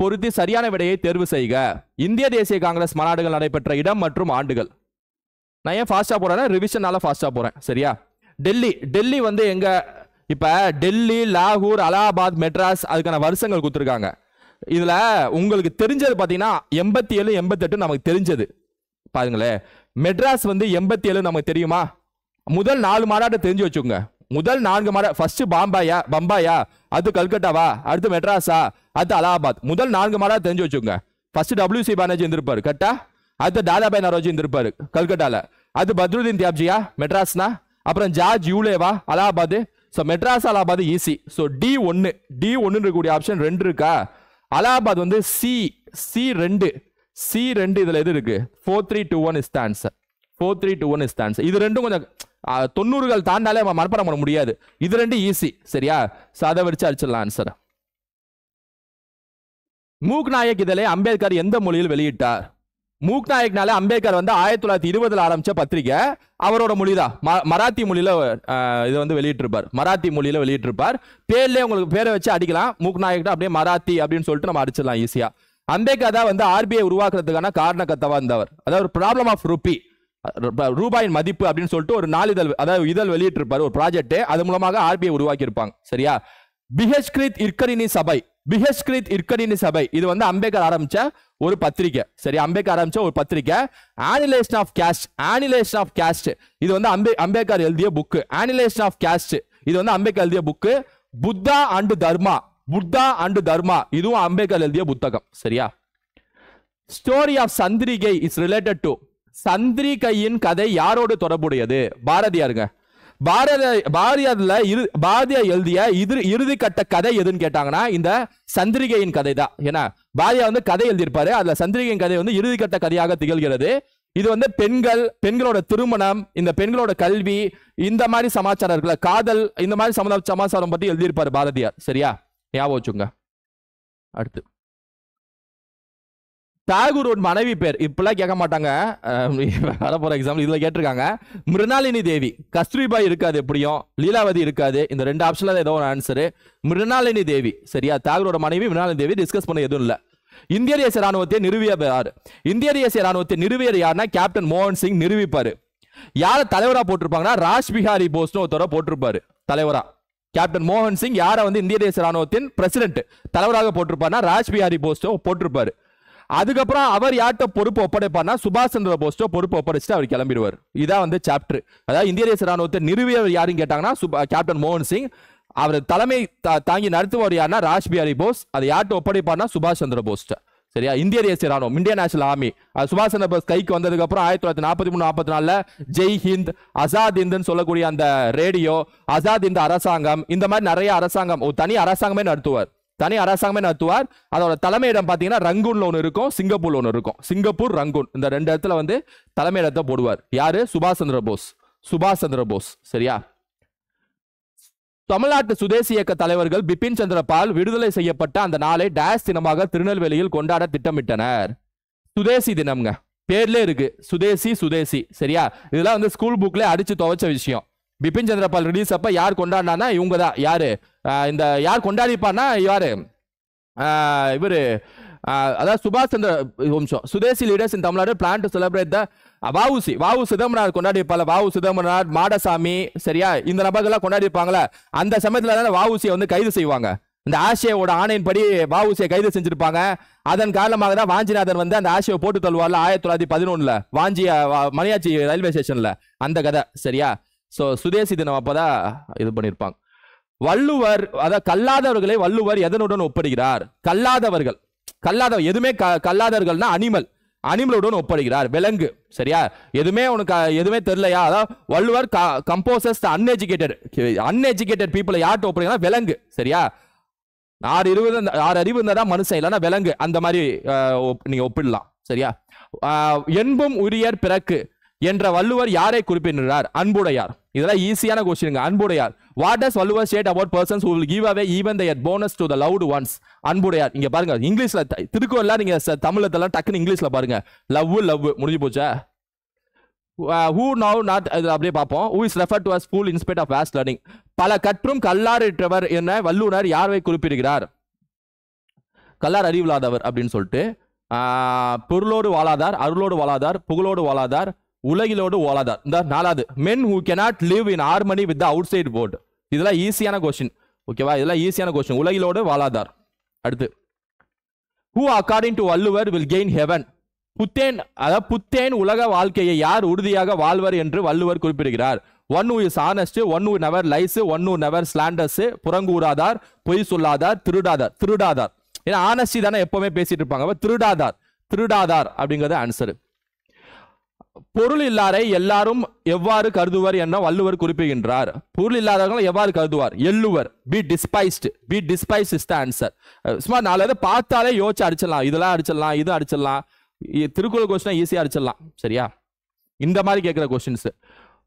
Speaker 1: பொருத்தி சரியான விடையை தேர்வு செய்க இந்திய தேசிய காங்கிரஸ் மாநாடுகள் நடைபெற்ற இடம் மற்றும் ஆண்டுகள் நான் ஏன் ஃபாஸ்ட்டாக போகிறேன்னா ரிவிஷனால ஃபாஸ்ட்டாக போகிறேன் சரியா டெல்லி டெல்லி வந்து எங்கே இப்போ டெல்லி லாகூர் அலாபாத் மெட்ராஸ் அதுக்கான வருஷங்கள் கொடுத்துருக்காங்க இதில் உங்களுக்கு தெரிஞ்சது பார்த்தீங்கன்னா எண்பத்தி ஏழு எண்பத்தெட்டு நமக்கு தெரிஞ்சது பாருங்களேன் மெட்ராஸ் வந்து எண்பத்தி ஏழு நமக்கு தெரியுமா முதல் நாலு மாநாட்டை தெரிஞ்சு வச்சுக்கோங்க முதல் நான்கு மாநில ஃபர்ஸ்ட் பாம்பாயா பம்பாயா அது கல்கட்டாவா அடுத்து மெட்ராஸா அடுத்து அலகாபாத் முதல் நான்கு மாநில தெரிஞ்சு வச்சுக்கோங்க ஃபர்ஸ்ட் டபிள்யூசி பானர்ஜி இருந்திருப்பார் கரெக்டா அடுத்து தாதாபாய் நரோஜி இருந்திருப்பாரு கல்கட்டால அது பத்ருதீன் தியாப்ஜியா மெட்ராஸ்னா அப்புறம் ஜார்ஜ் யூலேவா Allahabad so Madras Allahabad easy so D ஒன்று டி ஒன்று இருக்கக்கூடிய ஆப்ஷன் ரெண்டு இருக்கா அலாபாத் வந்து சி சி ரெண்டு சி ரெண்டு இதில் எது இருக்கு four three two one is the answer four three two one is the answer இது ரெண்டும் கொஞ்சம் தொண்ணூறுகள் தாண்டாலே நம்ம மனப்பாடம் பண்ண முடியாது இது ரெண்டு ஈஸி சரியா ஸோ அதை வச்சு அடிச்சிடலாம் ஆன்சர் மூக் நாயக் இதழை அம்பேத்கர் எந்த மொழியில் வெளியிட்டார் மூக் நாயக்னால அம்பேத்கர் வந்து ஆயிரத்தி தொள்ளாயிரத்தி இருபதுல ஆரம்பிச்ச பத்திரிகை அவரோட மொழி தான் மராத்தி மொழியில இது வந்து வெளியிட்டிருப்பார் மராத்தி மொழியில வெளியிட்டிருப்பார் பேர்லேயே உங்களுக்கு பேரை வச்சு அடிக்கலாம் மூக் நாயக் அப்படியே மராத்தி அப்படின்னு சொல்லிட்டு நம்ம அடிச்சிடலாம் ஈஸியா அம்பேத்கர் தான் வந்து ஆர்பிஐ உருவாக்குறதுக்கான காரணக்கத்தவா இருந்தவர் அதாவது ஒரு ப்ராப்ளம் ஆஃப் ருப்பி ரூபாயின் மதிப்பு அப்படின்னு சொல்லிட்டு ஒரு நாளிதழ் அதாவது இதழ் வெளியிட்டிருப்பார் ஒரு ப்ராஜெக்ட் அது மூலமாக ஆர்பிஐ உருவாக்கி இருப்பாங்க சரியா பிஹெஷ்கிரித் இர்கரினி சபை பிஹெஷ்கிரித் இர்கரினி சபை இது வந்து அம்பேத்கர் ஆரம்பிச்ச ஒரு பத்திரிக்கை சரி அம்பேத்கர் ஆரம்பிச்ச ஒரு பத்திரிக்கை annihilation of caste annihilation of caste இது வந்து அம்பே அம்பேத்கர் எழுதிய புக்கு ஆனிலேஷன் ஆஃப் கேஸ்ட் இது வந்து அம்பேத்கர் எழுதிய book Buddha and Dharma Buddha and Dharma இதுவும் அம்பேத்கர் எழுதிய புத்தகம் சரியா story of Chandrikai is related to சந்திரிகையின் கதை யாரோடு தொடர்புடையது பாரதியாருங்க பாரத பாரதியார்ல இரு பாரதியார் எழுதிய இது இறுதி கட்ட கதை எதுன்னு கேட்டாங்கன்னா இந்த சந்திரிகையின் கதை தான் ஏன்னா பாரதியார் வந்து கதை எழுதியிருப்பாரு அதுல சந்திரிகையின் கதை வந்து இறுதி கட்ட கதையாக திகழ்கிறது இது வந்து பெண்கள் பெண்களோட திருமணம் இந்த பெண்களோட கல்வி இந்த மாதிரி சமாச்சாரம் இருக்குல்ல காதல் இந்த மாதிரி சம சமாச்சாரம் பற்றி எழுதியிருப்பார் பாரதியார் சரியா ஞாபகம் வச்சுங்க அடுத்து தாகூரோட மனைவி பேர் இப்பெல்லாம் கேட்க மாட்டாங்க வர போகிற எக்ஸாம்பிள் இதுல கேட்டிருக்காங்க மிருணாலினி தேவி கஸ்தூரிபாய் இருக்காது எப்படியும் லீலாவதி இருக்காது இந்த ரெண்டு ஆப்ஷன்ல ஏதோ ஒரு ஆன்சர் மிருணாலினி தேவி சரியா தாகூரோட மனைவி மிருணாலினி தேவி டிஸ்கஸ் பண்ண எதுவும் இல்லை இந்திய தேசிய ராணுவத்தை நிறுவிய யார் இந்திய தேசிய ராணுவத்தை நிறுவியர் யாருன்னா கேப்டன் மோகன் சிங் நிறுவிப்பாரு யாரை தலைவரா போட்டிருப்பாங்கன்னா ராஜ்பிஹாரி போஸ்னு ஒருத்தர போட்டிருப்பாரு தலைவரா கேப்டன் மோகன் சிங் யாரை வந்து இந்திய தேசிய ராணுவத்தின் பிரசிடென்ட் தலைவராக போட்டிருப்பாருன்னா ராஜ்பிஹாரி போஸ்டோ போட்டிருப்பாரு அதுக்கப்புறம் அவர் யார்கிட்ட பொறுப்பு ஒப்படைப்பார்னா சுபாஷ் சந்திர போஸ்டோ பொறுப்பு ஒப்படைச்சிட்டு அவர் கிளம்பிடுவார் இதான் வந்து சாப்டர் அதாவது இந்திய தேச ராணுவத்தை நிறுவியவர் யாருன்னு கேட்டாங்கன்னா கேப்டன் மோகன் சிங் அவர் தலைமை தாங்கி நடத்துவார் யாருன்னா ராஜ்பிஹாரி போஸ் அதை யார்கிட்ட ஒப்படைப்பார்னா சுபாஷ் சந்திர போஸ்ட்டு சரியா இந்திய தேசிய ராணுவம் இந்தியன் நேஷனல் ஆர்மி சுபாஷ் சந்திர போஸ் கைக்கு வந்ததுக்கு அப்புறம் ஆயிரத்தி தொள்ளாயிரத்தி நாற்பத்தி மூணு நாற்பத்தி நாலுல ஜெய் ஹிந்த் அசாத் இந்துன்னு சொல்லக்கூடிய அந்த ரேடியோ அசாத் இந்த அரசாங்கம் இந்த மாதிரி நிறைய அரசாங்கம் ஒரு தனி அரசாங்கமே நடத்துவார் தனி அரசாங்கமே நடத்துவார் அதோட தலைமையிடம் பார்த்தீங்கன்னா ரங்கூன்ல ஒன்று இருக்கும் சிங்கப்பூர்ல ஒன்று இருக்கும் சிங்கப்பூர் ரங்கூன் இந்த ரெண்டு இடத்துல வந்து தலைமையிடத்தை போடுவார் யாரு சுபாஷ் சந்திர போஸ் சுபாஷ் சந்திர போஸ் சரியா தமிழ்நாட்டு சுதேசி இயக்க தலைவர்கள் பிபின் சந்திரபால் விடுதலை செய்யப்பட்ட அந்த நாளை டேஸ் தினமாக திருநெல்வேலியில் கொண்டாட திட்டமிட்டனர் சுதேசி தினம்ங்க பேர்லேயே இருக்கு சுதேசி சுதேசி சரியா இதெல்லாம் வந்து ஸ்கூல் புக்ல அடிச்சு துவைச்ச விஷயம் பிபின் சந்திரபால் ரிலீஸ் அப்ப யார் கொண்டாடினா இவங்க தான் யாரு இந்த யார் கொண்டாடிப்பானா யாரு இவரு அதாவது சுபாஷ் சந்திர வம்சம் swadeshi leaders in Tamil Nadu plan to celebrate the VOC வாவு சிதம்பரனார் கொண்டாடிப்பாள் வாவு சிதம்பரனார் மாடசாமி சரியா இந்த நபர்கள்லாம் கொண்டாடிப்பாங்களே அந்த சமயத்தில் தானே வாவுசியை வந்து கைது செய்வாங்க இந்த ஆசியாவோட ஆணையின்படி வாவுசியை கைது செஞ்சிருப்பாங்க அதன் காரணமாக தான் வாஞ்சிநாதன் வந்து அந்த ஆசையை போட்டு தள்ளுவார்ல ஆயிரத்தி தொள்ளாயிரத்தி பதினொன்னுல வாஞ்சி மணியாச்சி ரயில்வே ஸ்டேஷன்ல அந்த கதை சரியா ஸோ சுதேசி தினம் அப்போதான் இது பண்ணியிருப்பாங்க வள்ளுவர் அதாவது கல்லாதவர்களை வள்ளுவர் எதனுடன் ஒப்படுகிறார் கல்லாதவர்கள் கல்லாத எதுவுமே க கல்லாதவர்கள்னா அனிமல் அனிமலுடன் ஒப்படுகிறார் விலங்கு சரியா எதுவுமே உனக்கு எதுவுமே தெரியலையா அதாவது வள்ளுவர் க கம்போசஸ் அன்எஜுகேட்டட் அன்எஜுகேட்டட் பீப்புளை யார்கிட்ட ஒப்படுகிறார் விலங்கு சரியா ஆறு இருபது ஆறு அறிவு இருந்தால் தான் மனுஷன் இல்லைன்னா விலங்கு அந்த மாதிரி நீங்கள் ஒப்பிடலாம் சரியா என்பும் உரியர் பிறக்கு என்ற வள்ளுவர் யாரை குறிப்பிடுகிறார் அன்புடையார் இதெல்லாம் ஈஸியான கொஸ்டின் அன்புடையார் what does Valluvar state about persons will give away even their bones to the loved ones அன்புடையார் இங்க பாருங்க இங்கிலீஷ்ல திருக்குறள்லாம் நீங்க தமிழ்ல இதெல்லாம் டக்குன்னு இங்கிலீஷ்ல பாருங்க லவ் லவ் முடிஞ்சு போச்சா ஹூ நவ் நாட் இது அப்படியே பார்ப்போம் who is refer to as school inspect of vast learning பல கற்றும் கல்லாறிற்றவர் என்ன வல்லுநர் யாரை குறிப்பிடுகிறார் கல்லார் அறிவில்லாதவர் அப்படின்னு சொல்லிட்டு பொருளோடு வாழாதார் அருளோடு வாழாதார் புகழோடு வாழாதார் உலகிலோடு ஓலாதார் இந்த நாலாவது men who cannot live in harmony with the outside board இதெல்லாம் ஈஸியான கொஸ்டின் ஓகேவா இதெல்லாம் ஈஸியான கொஸ்டின் உலகிலோடு வாழாதார் அடுத்து who according to Valluvar will gain heaven புத்தேன் அதாவது புத்தேன் உலக வாழ்க்கையை யார் உறுதியாக வாழ்வர் என்று வள்ளுவர் குறிப்பிடுகிறார் one who is honest one who never lies one who never slanders புறங்கூறாதார் பொய் சொல்லாதார் திருடாதார் திருடாதார் ஏன்னா ஆனஸ்டி தானே எப்பவுமே பேசிட்டு இருப்பாங்க திருடாதார் திருடாதார் அப்படிங்கிறது ஆன்சரு பொருள் இல்லாரை எல்லாரும் எவ்வாறு கருதுவர் என வள்ளுவர் குறிப்பிடுகின்றார் பொருள் இல்லாதவர்கள் எவ்வாறு கருதுவார் எல்லுவர் be despised be despise is the answer சும்மா எதை பார்த்தாலே யோசிச்சு அடிச்சிடலாம் இதெல்லாம் அடிச்சிடலாம் இது அடிச்சிடலாம் திருக்குறள் கொஸ்டின் ஈஸியாக அடிச்சிடலாம் சரியா இந்த மாதிரி கேட்குற questions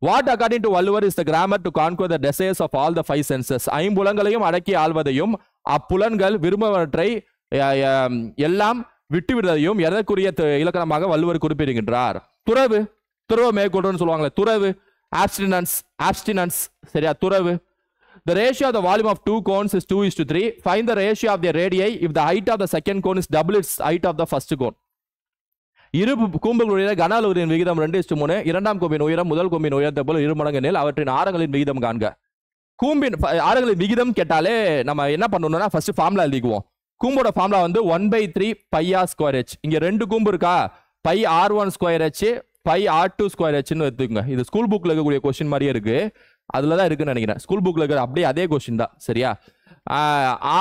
Speaker 1: what according to Valluvar is the grammar to conquer the desires of all the five senses ஐம்புலங்களையும் அடக்கி ஆள்வதையும் அப்புலன்கள் விரும்பவற்றை எல்லாம் விட்டுவிடுவதையும் எதற்குரிய இலக்கணமாக வள்ளுவர் குறிப்பிடுகின்றார் துறவு துறவை மேற்கொள்றோன்னு சொல்லுவாங்களே துறவு ஆப்ஸ்டினன்ஸ் ஆப்ஸ்டினன்ஸ் சரியா துறவு the ratio of the volume of two cones is two is to 3. Find the ratio of the radii if the height of the second cone is double its height of the first cone. இரு கூம்புகளுடைய கன அளவுகளின் விகிதம் ரெண்டு இஷ்டு மூணு இரண்டாம் கோம்பின் உயரம் முதல் கோம்பின் உயரத்தை போல இரு மடங்குனில் அவற்றின் ஆரங்களின் விகிதம் காண்க கூம்பின் ஆரங்களின் விகிதம் கேட்டாலே நம்ம என்ன பண்ணணும்னா ஃபர்ஸ்ட் ஃபார்ம்லா எழுதிக்குவோம் கூம்போட ஃபார்ம்லா வந்து ஒன் பை த்ரீ பையா ஸ்கொயர் ஹெச் இங்கே ரெண்டு கூம்பு இருக்கா pi R one square H pi R two square ஆச்சுன்னு எடுத்துக்கோங்க இது ஸ்கூல் புக்கில் இருக்கக்கூடிய கொஸ்டின் மாதிரியே இருக்குது அதில் தான் இருக்குன்னு நினைக்கிறேன் ஸ்கூல் புக்கில் இருக்கிற அப்படியே அதே கொஸ்டின் தான் சரியா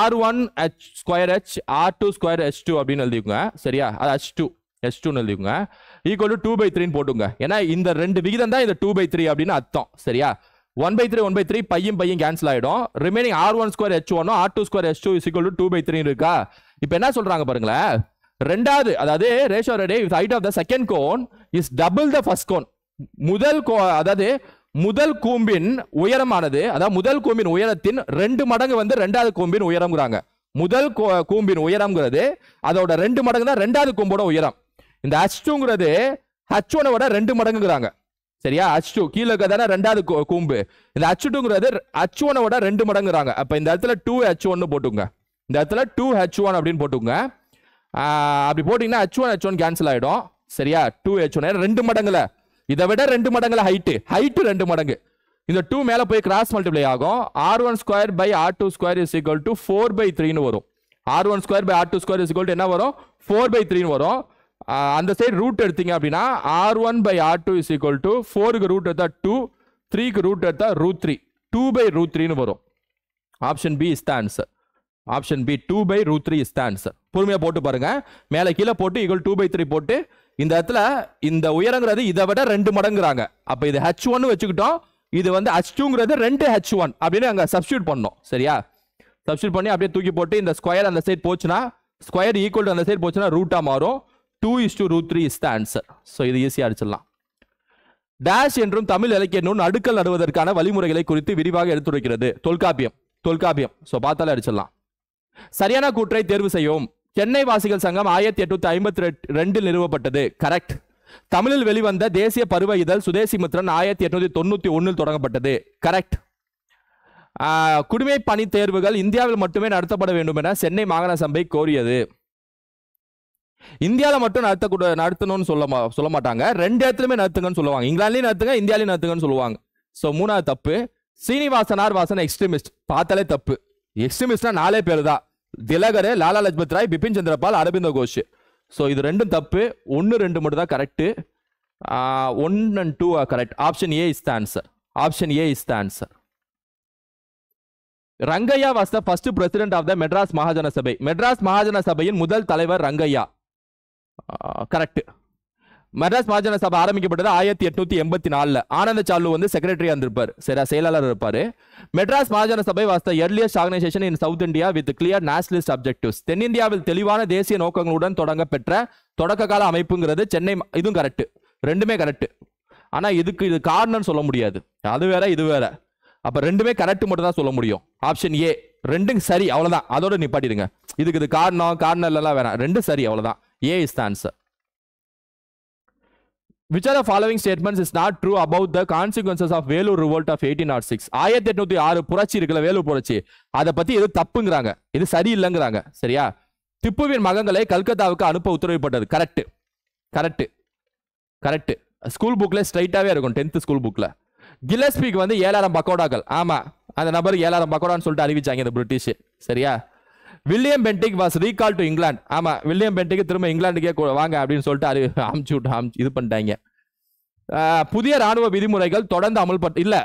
Speaker 1: R one H square H R two square H two அப்படின்னு எழுதிக்கோங்க சரியா அது ஹெச் டூ ஹெச் டூன்னு எழுதிக்கோங்க ஈக்குவல் டு டூ பை த்ரீன்னு போட்டுங்க ஏன்னா இந்த ரெண்டு விகிதம் தான் இந்த டூ பை த்ரீ அப்படின்னு அர்த்தம் சரியா one by three one by three பையும் பையும் கேன்சல் ஆகிடும் remaining R one square H ஒன்னும் R two square H two is equal to two by three இருக்கா இப்போ என்ன சொல்கிறாங்க பாருங்களேன் ரெண்டாவது அதாவது ratio ready with height of the second cone is double the first cone முதல் கோ அதாவது முதல் கூம்பின் உயரமானது அதாவது முதல் கூம்பின் உயரத்தின் ரெண்டு மடங்கு வந்து ரெண்டாவது கூம்பின் உயரம்ங்கிறாங்க முதல் கூம்பின் உயரம்ங்கிறது அதோட ரெண்டு மடங்கு தான் ரெண்டாவது கூம்போட உயரம் இந்த ஹச் டூங்கிறது ஹச் ஒனை விட ரெண்டு மடங்குங்கிறாங்க சரியா ஹச் டூ கீழே இருக்கிறதான ரெண்டாவது கூம்பு இந்த ஹச் டூங்கிறது ஹச் விட ரெண்டு மடங்குறாங்க அப்போ இந்த இடத்துல டூ ஹச் ஒன்னு போட்டுங்க இந்த இடத்துல டூ ஹச் ஒன் அப்படின்னு போட்டுங்க அப்படி போட்டிங்கன்னா ஹெச் ஒன் ஒன் கேன்சல் ஆகிடும் சரியா டூ ஹெச் ஒன் ரெண்டு மடங்குல இதை விட ரெண்டு மடங்குல ஹைட்டு ஹைட்டு ரெண்டு மடங்கு இந்த டூ மேலே போய் கிராஸ் மல்டிப்ளை ஆகும் R one square by R two square is equal to four by த்ரீன்னு வரும் R one square by R two square is equal to என்ன வரும் ஃபோர் பை த்ரீன்னு வரும் அந்த சைடு ரூட் எடுத்தீங்க அப்படின்னா R one by R two is equal to ஃபோருக்கு ரூட் எடுத்தா டூ த்ரீக்கு ரூட் எடுத்தா root three two by root த்ரீன்னு வரும் option B is the answer option B two by root three ஸ்டான்ஸ் பொறுமையாக போட்டு பாருங்க மேலே கீழே போட்டு ஈக்குவல் டூ பை த்ரீ போட்டு இந்த இடத்துல இந்த உயரங்கிறது இதை விட ரெண்டு மடங்குறாங்க அப்போ இது ஹெச் ஒன்னு வச்சுக்கிட்டோம் இது வந்து ஹச் டூங்கிறது ரெண்டு ஹெச் ஒன் அப்படின்னு அங்கே சப்ஸ்டியூட் பண்ணோம் சரியா சப்ஸ்டியூட் பண்ணி அப்படியே தூக்கி போட்டு இந்த ஸ்கொயர் அந்த சைட் போச்சுன்னா ஸ்கொயர் ஈக்குவல் டு அந்த சைட் போச்சுன்னா ரூட்டாக மாறும் two is two root three is the answer so இது ஈஸியாக அடிச்சிடலாம் டேஷ் என்றும் தமிழ் இலக்கிய நூல் அடுக்கல் நடுவதற்கான வழிமுறைகளை குறித்து விரிவாக எடுத்துரைக்கிறது தொல்காப்பியம் தொல்காப்பியம் ஸோ பார்த்தாலே அடிச்சிடலாம் சரியான கூற்றை தேர்வு செய்யும் சென்னை வாசிகள் சங்கம் ஆயிரத்தி எட்நூத்தி ஐம்பத்தி ரெண்டில் நிறுவப்பட்டது கரெக்ட் தமிழில் வெளிவந்த தேசிய பருவ இதழ் சுதேசி மித்ரன் ஆயிரத்தி எட்நூத்தி தொண்ணூத்தி ஒன்னில் தொடங்கப்பட்டது கரெக்ட் குடிமை பணி தேர்வுகள் இந்தியாவில் மட்டுமே நடத்தப்பட வேண்டும் என சென்னை மாகாண சபை கோரியது இந்தியாவில் மட்டும் நடத்தக்கூட நடத்தணும்னு சொல்ல சொல்ல மாட்டாங்க ரெண்டு இடத்துலையுமே நடத்துங்கன்னு சொல்லுவாங்க இங்கிலாந்துலையும் நடத்துங்க இந்தியாலையும் நடத்துங்கன்னு சொல்லுவாங்க ஸோ மூணாவது தப்பு சீனிவாசனார் வாசன் எக்ஸ்ட்ரீமிஸ்ட் பார்த்தாலே தப்பு எக்ஸ்ட்ரீமிஸ்ட்னா நாலே பேர் தான் திலகர் லாலா லஜ்பத் ராய் பிபின் சந்திரபால் அரவிந்த கோஷ் ஸோ இது ரெண்டும் தப்பு ஒன்று ரெண்டு மட்டும் தான் correct one and two are correct option A is the answer option A is the answer Rangaiah was the first president of the Madras Mahajana Sabha Madras மகாஜன சபையின் முதல் தலைவர் ரங்கையா கரெக்ட் மெட்ராஸ் மாஜன சபை ஆரம்பிக்கப்பட்டது ஆயிரத்தி எட்நூத்தி எண்பத்தி நாலுல ஆனந்த சாலு வந்து செக்ரட்டரியா இருந்திருப்பார் சரியா செயலாளர் இருப்பாரு Madras Mahajana Sabha was the earliest organisation in South India with clear nationalist objectives தென்னிந்தியாவில் தெளிவான தேசிய நோக்கங்களுடன் தொடங்க பெற்ற தொடக்க கால அமைப்புங்கிறது சென்னை இதுவும் கரெக்ட் ரெண்டுமே கரெக்ட் ஆனா இதுக்கு இது காரணம்னு சொல்ல முடியாது அது வேற இது வேற அப்ப ரெண்டுமே கரெக்ட் மட்டும் தான் சொல்ல முடியும் ஆப்ஷன் ஏ ரெண்டும் சரி அவ்வளவுதான் அதோட நிப்பாட்டிடுங்க இதுக்கு இது காரணம் காரணம் இல்லைலாம் வேணாம் ரெண்டும் சரி அவ்வளவுதான் A is the answer which are following statements is not true about the consequences of Vellore revolt of eighteen nought six ஆயிரத்தி எட்நூத்தி ஆறு புரட்சி இருக்குல்ல வேலூர் புரட்சி அதை பத்தி எது தப்புங்கிறாங்க இது சரியில்லைங்கிறாங்க சரியா திப்புவின் மகங்களை கல்கத்தாவுக்கு அனுப்ப உத்தரவிப்பட்டது கரெக்ட் கரெக்ட் கரெக்ட் ஸ்கூல் புக்கில் ஸ்ட்ரைட்டாவே இருக்கும் டென்த்து ஸ்கூல் புக்கில் கில்லஸ்பிக்கு வந்து ஏழாயிரம் பக்கோடாக்கள் ஆமாம் அந்த நபருக்கு ஏழாயிரம் பக்கோடான்னு சொல்லிட்டு அறிவிச்சாங்க இந்த பிரிட்டிஷ் சரியா William Bentinck was recall to England ஆமாம் வில்லியம் பென்டிக்கு திரும்ப இங்கிலாந்துக்கே வாங்க அப்படின்னு சொல்லிட்டு அது அமுச்சு விட்டு அமுச்சு இது பண்ணிட்டாங்க புதிய ராணுவ விதிமுறைகள் தொடர்ந்து அமல்பட்டு இல்லை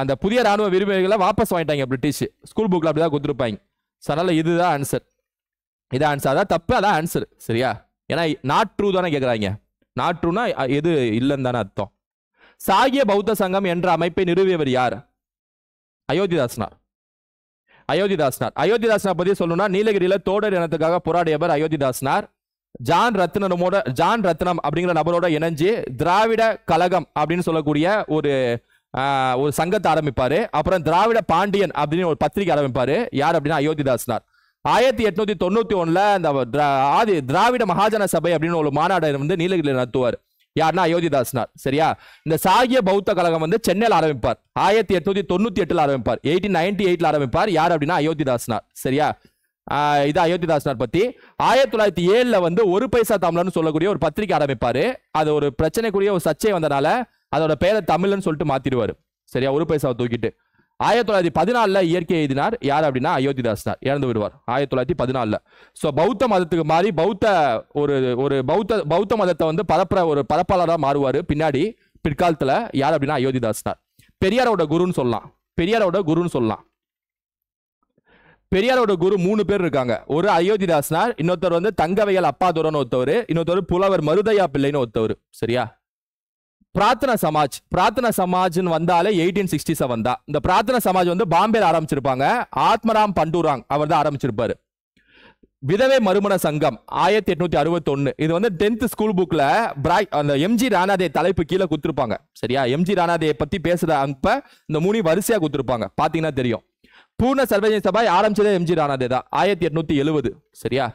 Speaker 1: அந்த புதிய ராணுவ விதிமுறைகளை வாபஸ் வாங்கிட்டாங்க பிரிட்டிஷ் ஸ்கூல் புக்கில் அப்படி தான் கொடுத்துருப்பாங்க சரல இதுதான் ஆன்சர் இதான் ஆன்சர் அதான் தப்பு அதான் ஆன்சர் சரியா ஏன்னா நாட் ட்ரூ தானே கேட்குறாங்க நாட் ட்ரூனா எது இல்லைன்னு தானே அர்த்தம் சாகிய பௌத்த சங்கம் என்ற அமைப்பை நிறுவியவர் யார் அயோத்திதாசனார் அயோத்திதாசனார் அயோத்திதாசனார் பத்தி சொல்லணும்னா நீலகிரியில தோடர் இனத்துக்காக போராடியவர் அயோத்திதாசனார் ஜான் ரத்னமோட ஜான் ரத்னம் அப்படிங்கிற நபரோட இணைஞ்சு திராவிட கழகம் அப்படின்னு சொல்லக்கூடிய ஒரு ஒரு சங்கத்தை ஆரம்பிப்பாரு அப்புறம் திராவிட பாண்டியன் அப்படின்னு ஒரு பத்திரிகை ஆரம்பிப்பாரு யார் அப்படின்னா அயோத்திதாசனார் ஆயிரத்தி எட்நூத்தி தொண்ணூத்தி ஒண்ணுல அந்த ஆதி திராவிட மகாஜன சபை அப்படின்னு ஒரு மாநாடு வந்து நீலகிரியில் நடத்துவார் யாருன்னா அயோத்திதாஸ்னார் சரியா இந்த சாகிய பௌத்த கழகம் வந்து சென்னையில் ஆரம்பிப்பார் ஆயிரத்தி எட்நூத்தி தொண்ணூத்தி எட்டுல ஆரம்பிப்பார் எயிட்டீன் நைன்டி எயிட்ல ஆரம்பிப்பார் யார் அப்படின்னா அயோத்திதாஸ்னார் சரியா இது அயோத்திதாசனார் பத்தி ஆயிரத்தி தொள்ளாயிரத்தி ஏழுல வந்து ஒரு பைசா தமிழர்னு சொல்லக்கூடிய ஒரு பத்திரிகை ஆரம்பிப்பாரு அது ஒரு பிரச்சனைக்குரிய ஒரு சர்ச்சை வந்தனால அதோட பேரை தமிழ்னு சொல்லிட்டு மாத்திடுவாரு சரியா ஒரு பைசாவை தூக்கிட்டு ஆயிரத்தி தொள்ளாயிரத்தி பதினாலில் இயற்கை எழுதினார் யார் அப்படின்னா அயோத்திதாஸ் தான் இறந்து விடுவார் ஆயிரத்தி தொள்ளாயிரத்தி பதினாலில் ஸோ பௌத்த மதத்துக்கு மாறி பௌத்த ஒரு ஒரு பௌத்த பௌத்த மதத்தை வந்து பரப்புற ஒரு பரப்பாளராக மாறுவார் பின்னாடி பிற்காலத்தில் யார் அப்படின்னா அயோத்திதாஸ் தான் பெரியாரோட குருன்னு சொல்லலாம் பெரியாரோட குருன்னு சொல்லலாம் பெரியாரோட குரு மூணு பேர் இருக்காங்க ஒரு அயோத்திதாஸ்னார் இன்னொருத்தர் வந்து தங்கவையல் அப்பாதுரன்னு ஒருத்தவர் இன்னொருத்தர் புலவர் மருதையா பிள்ளைன்னு ஒருத்தவர் சரியா பிரார்த்தனா சமாஜ் பிரார்த்தனா சமாஜ்னு வந்தாலே எயிட்டீன் சிக்ஸ்டி செவன் தான் இந்த பிரார்த்தனா சமாஜ் வந்து பாம்பேல ஆரம்பிச்சிருப்பாங்க ஆத்மராம் பண்டூராங் அவர் தான் ஆரம்பிச்சிருப்பாரு விதவை மறுமண சங்கம் ஆயிரத்தி எட்நூத்தி அறுபத்தொன்னு இது வந்து டென்த் ஸ்கூல் புக்ல பிராய் அந்த எம்ஜி ராணாதே தலைப்பு கீழே கொடுத்துருப்பாங்க சரியா எம்ஜி ராணாதே பத்தி பேசுற அப்ப இந்த மூணு வரிசையா கொடுத்துருப்பாங்க பாத்தீங்கன்னா தெரியும் பூர்ண சர்வதேச சபாய் ஆரம்பிச்சதே எம்ஜி ராணாதே தான் ஆயிரத்தி எட்நூத்தி எழுபது சரியா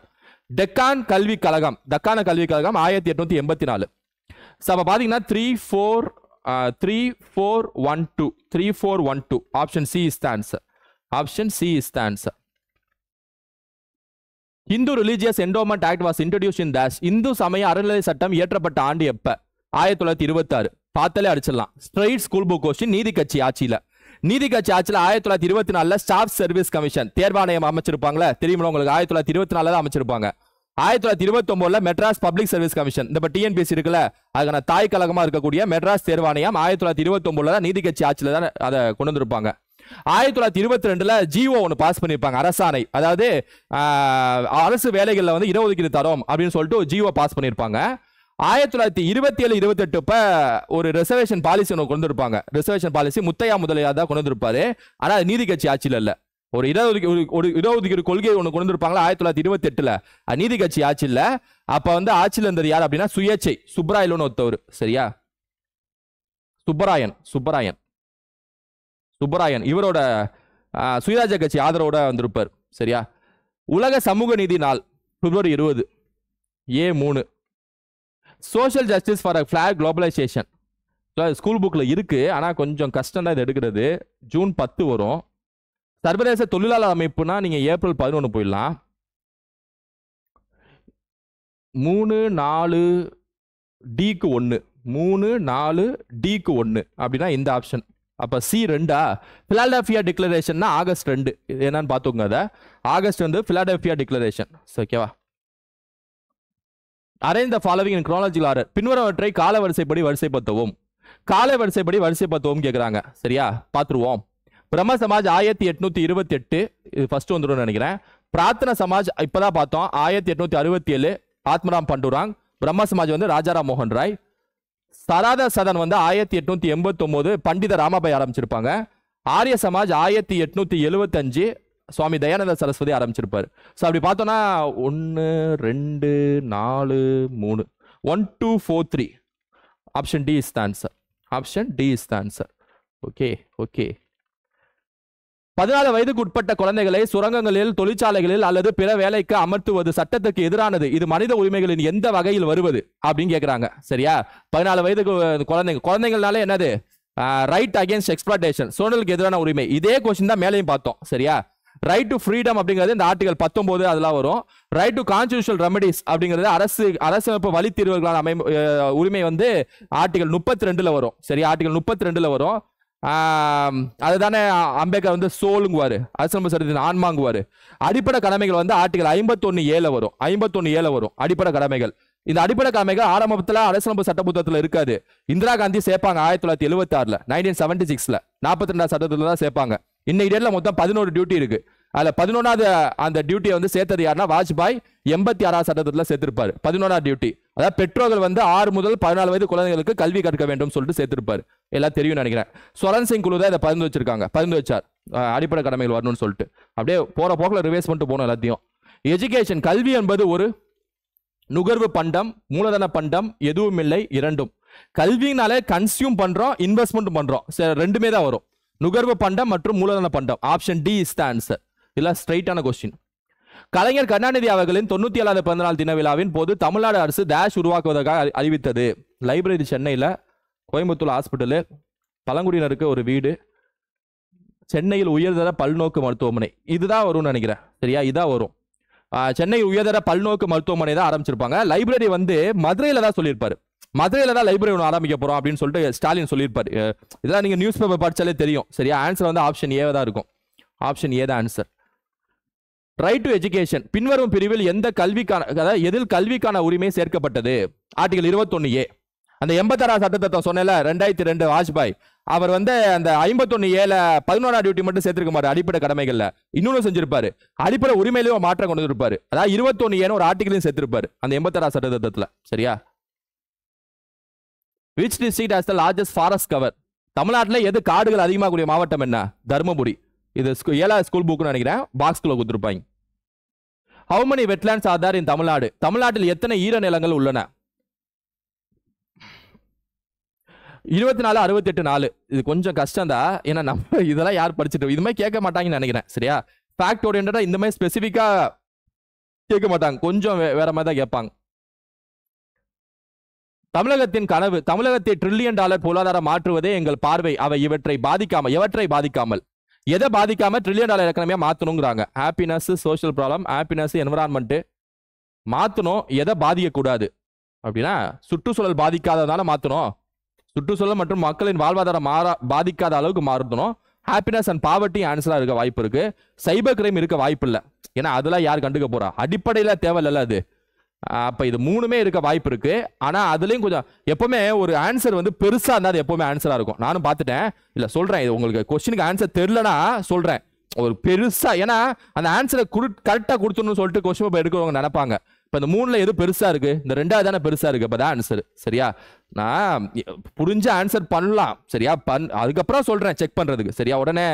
Speaker 1: டெக்கான் கல்விக் கழகம் தக்கான கல்விக் கழகம் ஆயிரத்தி எட்நூத்தி எண்பத்தி நாலு ஸோ அப்போ பார்த்தீங்கன்னா three four three four one two three four one two option C is the answer option C is the answer Hindu religious endowment act was introduced in this Hindu சமய அறநிலை சட்டம் இயற்றப்பட்ட ஆண்டு எப்போ ஆயிரத்தி தொள்ளாயிரத்தி இருபத்தாறு பார்த்தாலே அடிச்சிடலாம் ஸ்ட்ரைட் ஸ்கூல் புக் கொஸ்டின் நீதி கட்சி ஆட்சியில் நீதி கட்சி ஆட்சியில் ஆயிரத்தி தொள்ளாயிரத்தி இருபத்தி நாலில் ஸ்டாஃப் சர்வீஸ் கமிஷன் தேர்வாணையம் அமைச்சிருப்பாங்களே தெரியுமா உங்களுக்கு ஆயிரத்தி தொள்ளாயிரத்தி இருபத்தி நாலில் தான் அமைச்சிருப்பாங்க ஆயிரத்தி தொள்ளாயிரத்தி இருபத்தி ஒன்பதுல மெட்ராஸ் பப்ளிக் சர்வீஸ் கமிஷன் இந்த டிஎன்பிஎஸ் இருக்குல்ல அதுக்கான தாய் கழகமா இருக்கக்கூடிய மெட்ராஸ் தேர்வாணையம் ஆயிரத்தி தொள்ளாயிரத்தி இருபத்தி ஒன்பதுல நீதி கட்சி ஆட்சியில தான் அதை கொண்டு வந்திருப்பாங்க ஆயிரத்தி தொள்ளாயிரத்தி இருபத்தி ரெண்டுல ஜிஓ ஒன்று பாஸ் பண்ணியிருப்பாங்க அரசாணை அதாவது அரசு வேலைகளில் வந்து இடஒதுக்கீடு தரோம் அப்படின்னு சொல்லிட்டு ஜிஓ பாஸ் பண்ணியிருப்பாங்க ஆயிரத்தி தொள்ளாயிரத்தி இருபத்தி ஏழு இருபத்தெட்டு இப்போ ஒரு ரிசர்வேஷன் பாலிசி ஒன்று கொண்டு இருப்பாங்க ரிசர்வேஷன் பாலிசி முத்தையா முதலியார் தான் கொண்டு வந்திருப்பாரு ஆனால் நீதி கட்சி ஆட்சியில் இல்லை ஒரு இடஒதுக்கீடு ஒரு இடஒதுக்கீடு கொள்கை ஒன்று கொண்டு வந்துருப்பாங்களா ஆயிரத்தி தொள்ளாயிரத்தி இருபத்தெட்டில் நீதி கட்சி ஆட்சியில் அப்போ வந்து ஆட்சியில் இருந்தது யார் அப்படின்னா சுயேச்சை சுப்ராயலோன்னு ஒருத்தவர் சரியா சுப்பராயன் சுப்பராயன் சுப்பராயன் இவரோட சுயராஜ கட்சி ஆதரவோட வந்திருப்பார் சரியா உலக சமூக நீதி நாள் பிப்ரவரி இருபது ஏ மூணு social justice for a flag globalisation school புக்கில் இருக்குது ஆனால் கொஞ்சம் கஷ்டம் தான் இது எடுக்கிறது ஜூன் பத்து வரும் சர்வதேச தொழிலாளர் அமைப்புனா நீங்கள் ஏப்ரல் பதினொன்று போயிடலாம் மூணு நாலு டிக்கு ஒன்று மூணு நாலு டிக்கு ஒன்று அப்படின்னா இந்த ஆப்ஷன் அப்போ சி ரெண்டா ஃபிலாடெஃபியா டிக்ளரேஷன்னா ஆகஸ்ட் ரெண்டு என்னன்னு பார்த்துக்கோங்க அதை ஆகஸ்ட் வந்து ஃபிலாடெஃபியா டிக்ளரேஷன் ஓகேவா arrange the following in order பின்வரவற்றை கால வரிசைப்படி வரிசைப்படுத்தவும் கால வரிசைப்படி வரிசைப்படுத்தவும் கேட்குறாங்க சரியா பார்த்துருவோம் பிரம்ம சமாஜ் ஆயிரத்தி எட்நூத்தி இருபத்தி எட்டு இது ஃபர்ஸ்ட் வந்துடும் நினைக்கிறேன் பிரார்த்தனை சமாஜ் இப்போதான் பார்த்தோம் ஆயிரத்தி எட்நூத்தி அறுபத்தி ஏழு ஆத்மராம் பண்டூராங் பிரம்ம சமாஜ் வந்து ராஜாராம் மோகன் ராய் சராத சதன் வந்து ஆயிரத்தி எட்நூத்தி எண்பத்தி ஒன்பது பண்டித ராமபாய் ஆரம்பிச்சிருப்பாங்க ஆரிய சமாஜ் ஆயிரத்தி எட்நூத்தி எழுபத்தஞ்சு சுவாமி தயானந்த சரஸ்வதி ஆரம்பிச்சிருப்பார் ஸோ அப்படி பார்த்தோன்னா ஒன்று ரெண்டு நாலு மூணு one two four three option D is the answer option D is the answer okay okay பதினாலு வயதுக்கு உட்பட்ட குழந்தைகளை சுரங்கங்களில் தொழிற்சாலைகளில் அல்லது பிற வேலைக்கு அமர்த்துவது சட்டத்துக்கு எதிரானது இது மனித உரிமைகளின் எந்த வகையில் வருவது அப்படின்னு கேட்குறாங்க சரியா பதினாலு வயதுக்கு குழந்தைங்க குழந்தைங்களால என்னது ரைட் அகேன்ஸ்ட் எக்ஸ்பிளேஷன் சூழலுக்கு எதிரான உரிமை இதே கொஸ்டின் தான் மேலையும் பார்த்தோம் சரியா ரைட் டு ஃப்ரீடம் அப்படிங்கிறது இந்த ஆர்டிகல் பத்தொன்பது அதெல்லாம் வரும் ரைட் டு கான்ஸ்டியூஷனல் ரெமடிஸ் அப்படிங்கிறது அரசு அரசமைப்பு வழித்தீர்வுகளான அமை உரிமை வந்து ஆர்டிகல் முப்பத்தி ரெண்டுல வரும் சரி ஆர்டிகல் முப்பத்தி ரெண்டுல வரும் அதுதானே அம்பேத்கர் வந்து சோலுங்குவார் அசம்ப சட்டத்தின் ஆன்மாங்குவார் அடிப்படை கடமைகள் வந்து ஆர்டிகல் ஐம்பத்தொன்று ஏழை வரும் ஐம்பத்தொன்று ஏழை வரும் அடிப்படை கடமைகள் இந்த அடிப்படை கடமைகள் ஆரம்பத்தில் அரசியலமைப்பு சட்ட புத்தகத்தில் இருக்காது இந்திரா காந்தி சேர்ப்பாங்க ஆயிரத்தி தொள்ளாயிரத்தி எழுபத்தாறில் நைன்டீன் செவன்டி சிக்ஸில் நாற்பத்தி ரெண்டாம் சட்டத்தில் தான் சேர்ப்பாங்க இன்னைக்கு டேட்டில் மொத்தம் பதினோரு டியூட்டி இருக்குது அதில் பதினொன்றாவது அந்த டியூட்டியை வந்து சேர்த்தது யாருன்னா வாஜ்பாய் எண்பத்தி ஆறாவது சட்டத்தில் சேர்த்திருப்பார் பதினொன்றாவது டியூட்டி அதாவது பெற்றோர்கள் வந்து ஆறு முதல் பதினாலு வயது குழந்தைகளுக்கு கல்வி கற்க வேண்டும் சொல்லிட்டு சேர்த்துருப்பார் எல்லாம் தெரியும் நினைக்கிறேன் சொரன் சிங் குழு தான் இதை பதிந்து வச்சிருக்காங்க பதிந்து வச்சார் அடிப்படை கடமைகள் வரணும்னு சொல்லிட்டு அப்படியே போகிற போக்கில் ரிவைஸ் பண்ணிட்டு போகணும் எல்லாத்தையும் எஜுகேஷன் கல்வி என்பது ஒரு நுகர்வு பண்டம் மூலதன பண்டம் எதுவும் இல்லை இரண்டும் கல்வினாலே கன்சியூம் பண்ணுறோம் இன்வெஸ்ட்மெண்ட் பண்ணுறோம் ரெண்டுமே தான் வரும் நுகர்வு பண்டம் மற்றும் மூலதன பண்டம் option D is the answer இதெல்லாம் ஸ்ட்ரைட்டான கொஸ்டின் கலைஞர் கருணாநிதி அவர்களின் தொண்ணூற்றி ஏழாவது பிறந்தநாள் தின விழாவின் போது தமிழ்நாடு அரசு டேஷ் உருவாக்குவதற்காக அறிவித்தது லைப்ரரி சென்னையில் கோயம்புத்தூர் ஹாஸ்பிட்டலு பழங்குடியினருக்கு ஒரு வீடு சென்னையில் உயர்தர பல்நோக்கு மருத்துவமனை இதுதான் வரும்னு நினைக்கிறேன் சரியா இதான் வரும் சென்னை உயர்தர பல்நோக்கு மருத்துவமனை தான் ஆரம்பிச்சிருப்பாங்க லைப்ரரி வந்து மதுரையில் தான் சொல்லியிருப்பாரு மதுரையில் தான் லைப்ரரி ஒன்று ஆரம்பிக்க போகிறோம் அப்படின்னு சொல்லிட்டு ஸ்டாலின் சொல்லியிருப்பார் இதெல்லாம் நீங்கள் நியூஸ் பேப்பர் படித்தாலே தெரியும் சரியா ஆன்சர் வந்து ஆப்ஷன் ஏ தான் இருக்கும் ஆப்ஷன் ஏ தான் ஆன்சர் ரைட் டு எஜுகேஷன் பின்வரும் பிரிவில் எந்த கல்விக்கான எதில் கல்விக்கான உரிமை சேர்க்கப்பட்டது ஆர்டிகல் இருபத்தொன்னு ஏ அந்த எண்பத்தாறாவது சட்டத்தை சொன்னல ரெண்டாயிரத்தி ரெண்டு வாஜ்பாய் அவர் வந்து அந்த ஐம்பத்தொன்னு ஏழு பதினோரா டியூட்டி மட்டும் சேர்த்திருக்க மாட்டார் அடிப்படை கடமைகள்ல இன்னொன்று செஞ்சிருப்பாரு அடிப்படை உரிமையிலேயே மாற்றம் கொண்டு வந்திருப்பாரு அதாவது இருபத்தொன்னு ஏன்னு ஒரு ஆர்டிகலையும் சேர்த்திருப்பாரு அந்த எண்பத்தாறாவது சட்டத்திட்டத்தில் சரியா which district has the largest forest cover தமிழ்நாட்டில் எது காடுகள் அதிகமாக கூடிய மாவட்டம் என்ன தருமபுரி இது ஏழாவது ஸ்கூல் புக்குன்னு நினைக்கிறேன் பாக்ஸ்குள்ளே கொடுத்துருப்பாங்க how many wetlands are there in Tamil Nadu தமிழ்நாட்டில் எத்தனை ஈர நிலங்கள் உள்ளன இருபத்தி நாலு அறுபத்தி எட்டு நாலு இது கொஞ்சம் கஷ்டம் தான் ஏன்னா நம்ம இதெல்லாம் யார் படிச்சுட்டு இது மாதிரி கேட்க மாட்டாங்கன்னு நினைக்கிறேன் சரியா ஃபேக்ட் ஓரியன்டா இந்த மாதிரி ஸ்பெசிஃபிக்காக கேட்க மாட்டாங்க கொஞ்சம் வேற மாதிரி தான் கேட்பாங்க தமிழகத்தின் கனவு தமிழகத்தை ட்ரில்லியன் டாலர் பொருளாதாரம் மாற்றுவதே எங்கள் பார்வை அவை இவற்றை பாதிக்காமல் எவற்றை பாதிக்காமல் எதை பாதிக்காம ட்ரில்லியன் டாலர் எக்கனமியா மாத்தணுங்கிறாங்க happiness social problem happiness environment மாத்தணும் எதை பாதிக்கக்கூடாது அப்படின்னா சுற்றுச்சூழல் பாதிக்காததால மாத்தணும் சுற்றுச்சூழல் மற்றும் மக்களின் வாழ்வாதாரம் மாற பாதிக்காத அளவுக்கு மாறுத்தணும் ஹாப்பினஸ் அண்ட் பாவர்ட்டி ஆன்சராக இருக்க வாய்ப்பு இருக்கு சைபர் கிரைம் இருக்க வாய்ப்பு இல்லை ஏன்னா அதெல்லாம் யார் கண்டுக்க போறா அடிப்படையில் தேவையில்ல அது அப்போ இது மூணுமே இருக்க வாய்ப்பு இருக்குது ஆனால் அதுலேயும் கொஞ்சம் எப்போவுமே ஒரு ஆன்சர் வந்து பெருசாக இருந்தால் அது எப்போவுமே ஆன்சராக இருக்கும் நானும் பார்த்துட்டேன் இல்லை சொல்கிறேன் இது உங்களுக்கு கொஸ்டினுக்கு ஆன்சர் தெரிலனா சொல்கிறேன் ஒரு பெருசாக ஏன்னா அந்த ஆன்சரை குடு கரெக்டாக கொடுத்துன்னு சொல்லிட்டு கொஸ்டின் இப்போ எடுக்கிறவங்க நினைப்பாங்க இப்போ இந்த மூணில் எது பெருசாக இருக்குது இந்த ரெண்டாவது தானே பெருசாக இருக்குது இப்போ தான் ஆன்சர் சரியா நான் புரிஞ்ச ஆன்சர் பண்ணலாம் சரியா பண் அதுக்கப்புறம் சொல்கிறேன் செக் பண்ணுறதுக்கு சரியா உடனே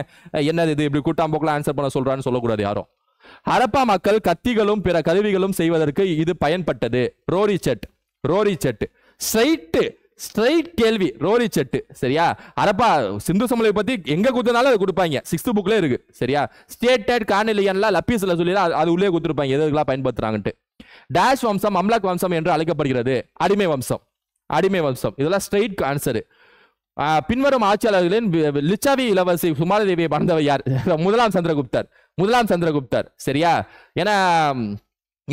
Speaker 1: என்னது இது இப்படி போக்கலாம் ஆன்சர் பண்ண சொல்கிறான்னு சொல்லக்கூடாது யாரும் ஹரப்பா மக்கள் கத்திகளும் பிற கருவிகளும் செய்வதற்கு இது பயன்பட்டது Rohri chert Rohri chert straight straight கேள்வி ரோரி செட்டு சரியா அரப்பா சிந்து சமலை பத்தி எங்க குத்துனாலும் அதை கொடுப்பாங்க சிக்ஸ்த் புக்ல இருக்கு சரியா ஸ்டேட்டட் கானிலியன்லாம் லப்பீஸ்ல சொல்லி அது உள்ளே கொடுத்துருப்பாங்க எதுக்கெல்லாம் பயன்படுத்துறாங்கன்ட்டு டேஷ் வம்சம் அம்லாக் வம்சம் என்று அழைக்கப்படுகிறது அடிமை வம்சம் அடிமை வம்சம் இதெல்லாம் ஸ்ட்ரைட் ஆன்சர் பின்வரும் ஆட்சியாளர்களின் லிச்சாவி இளவரசி சுமாரதேவியை மறந்தவர் யார் [LAUGHS] முதலாம் சந்திரகுப்தர் முதலாம் சந்திரகுப்தர் சரியா ஏன்னா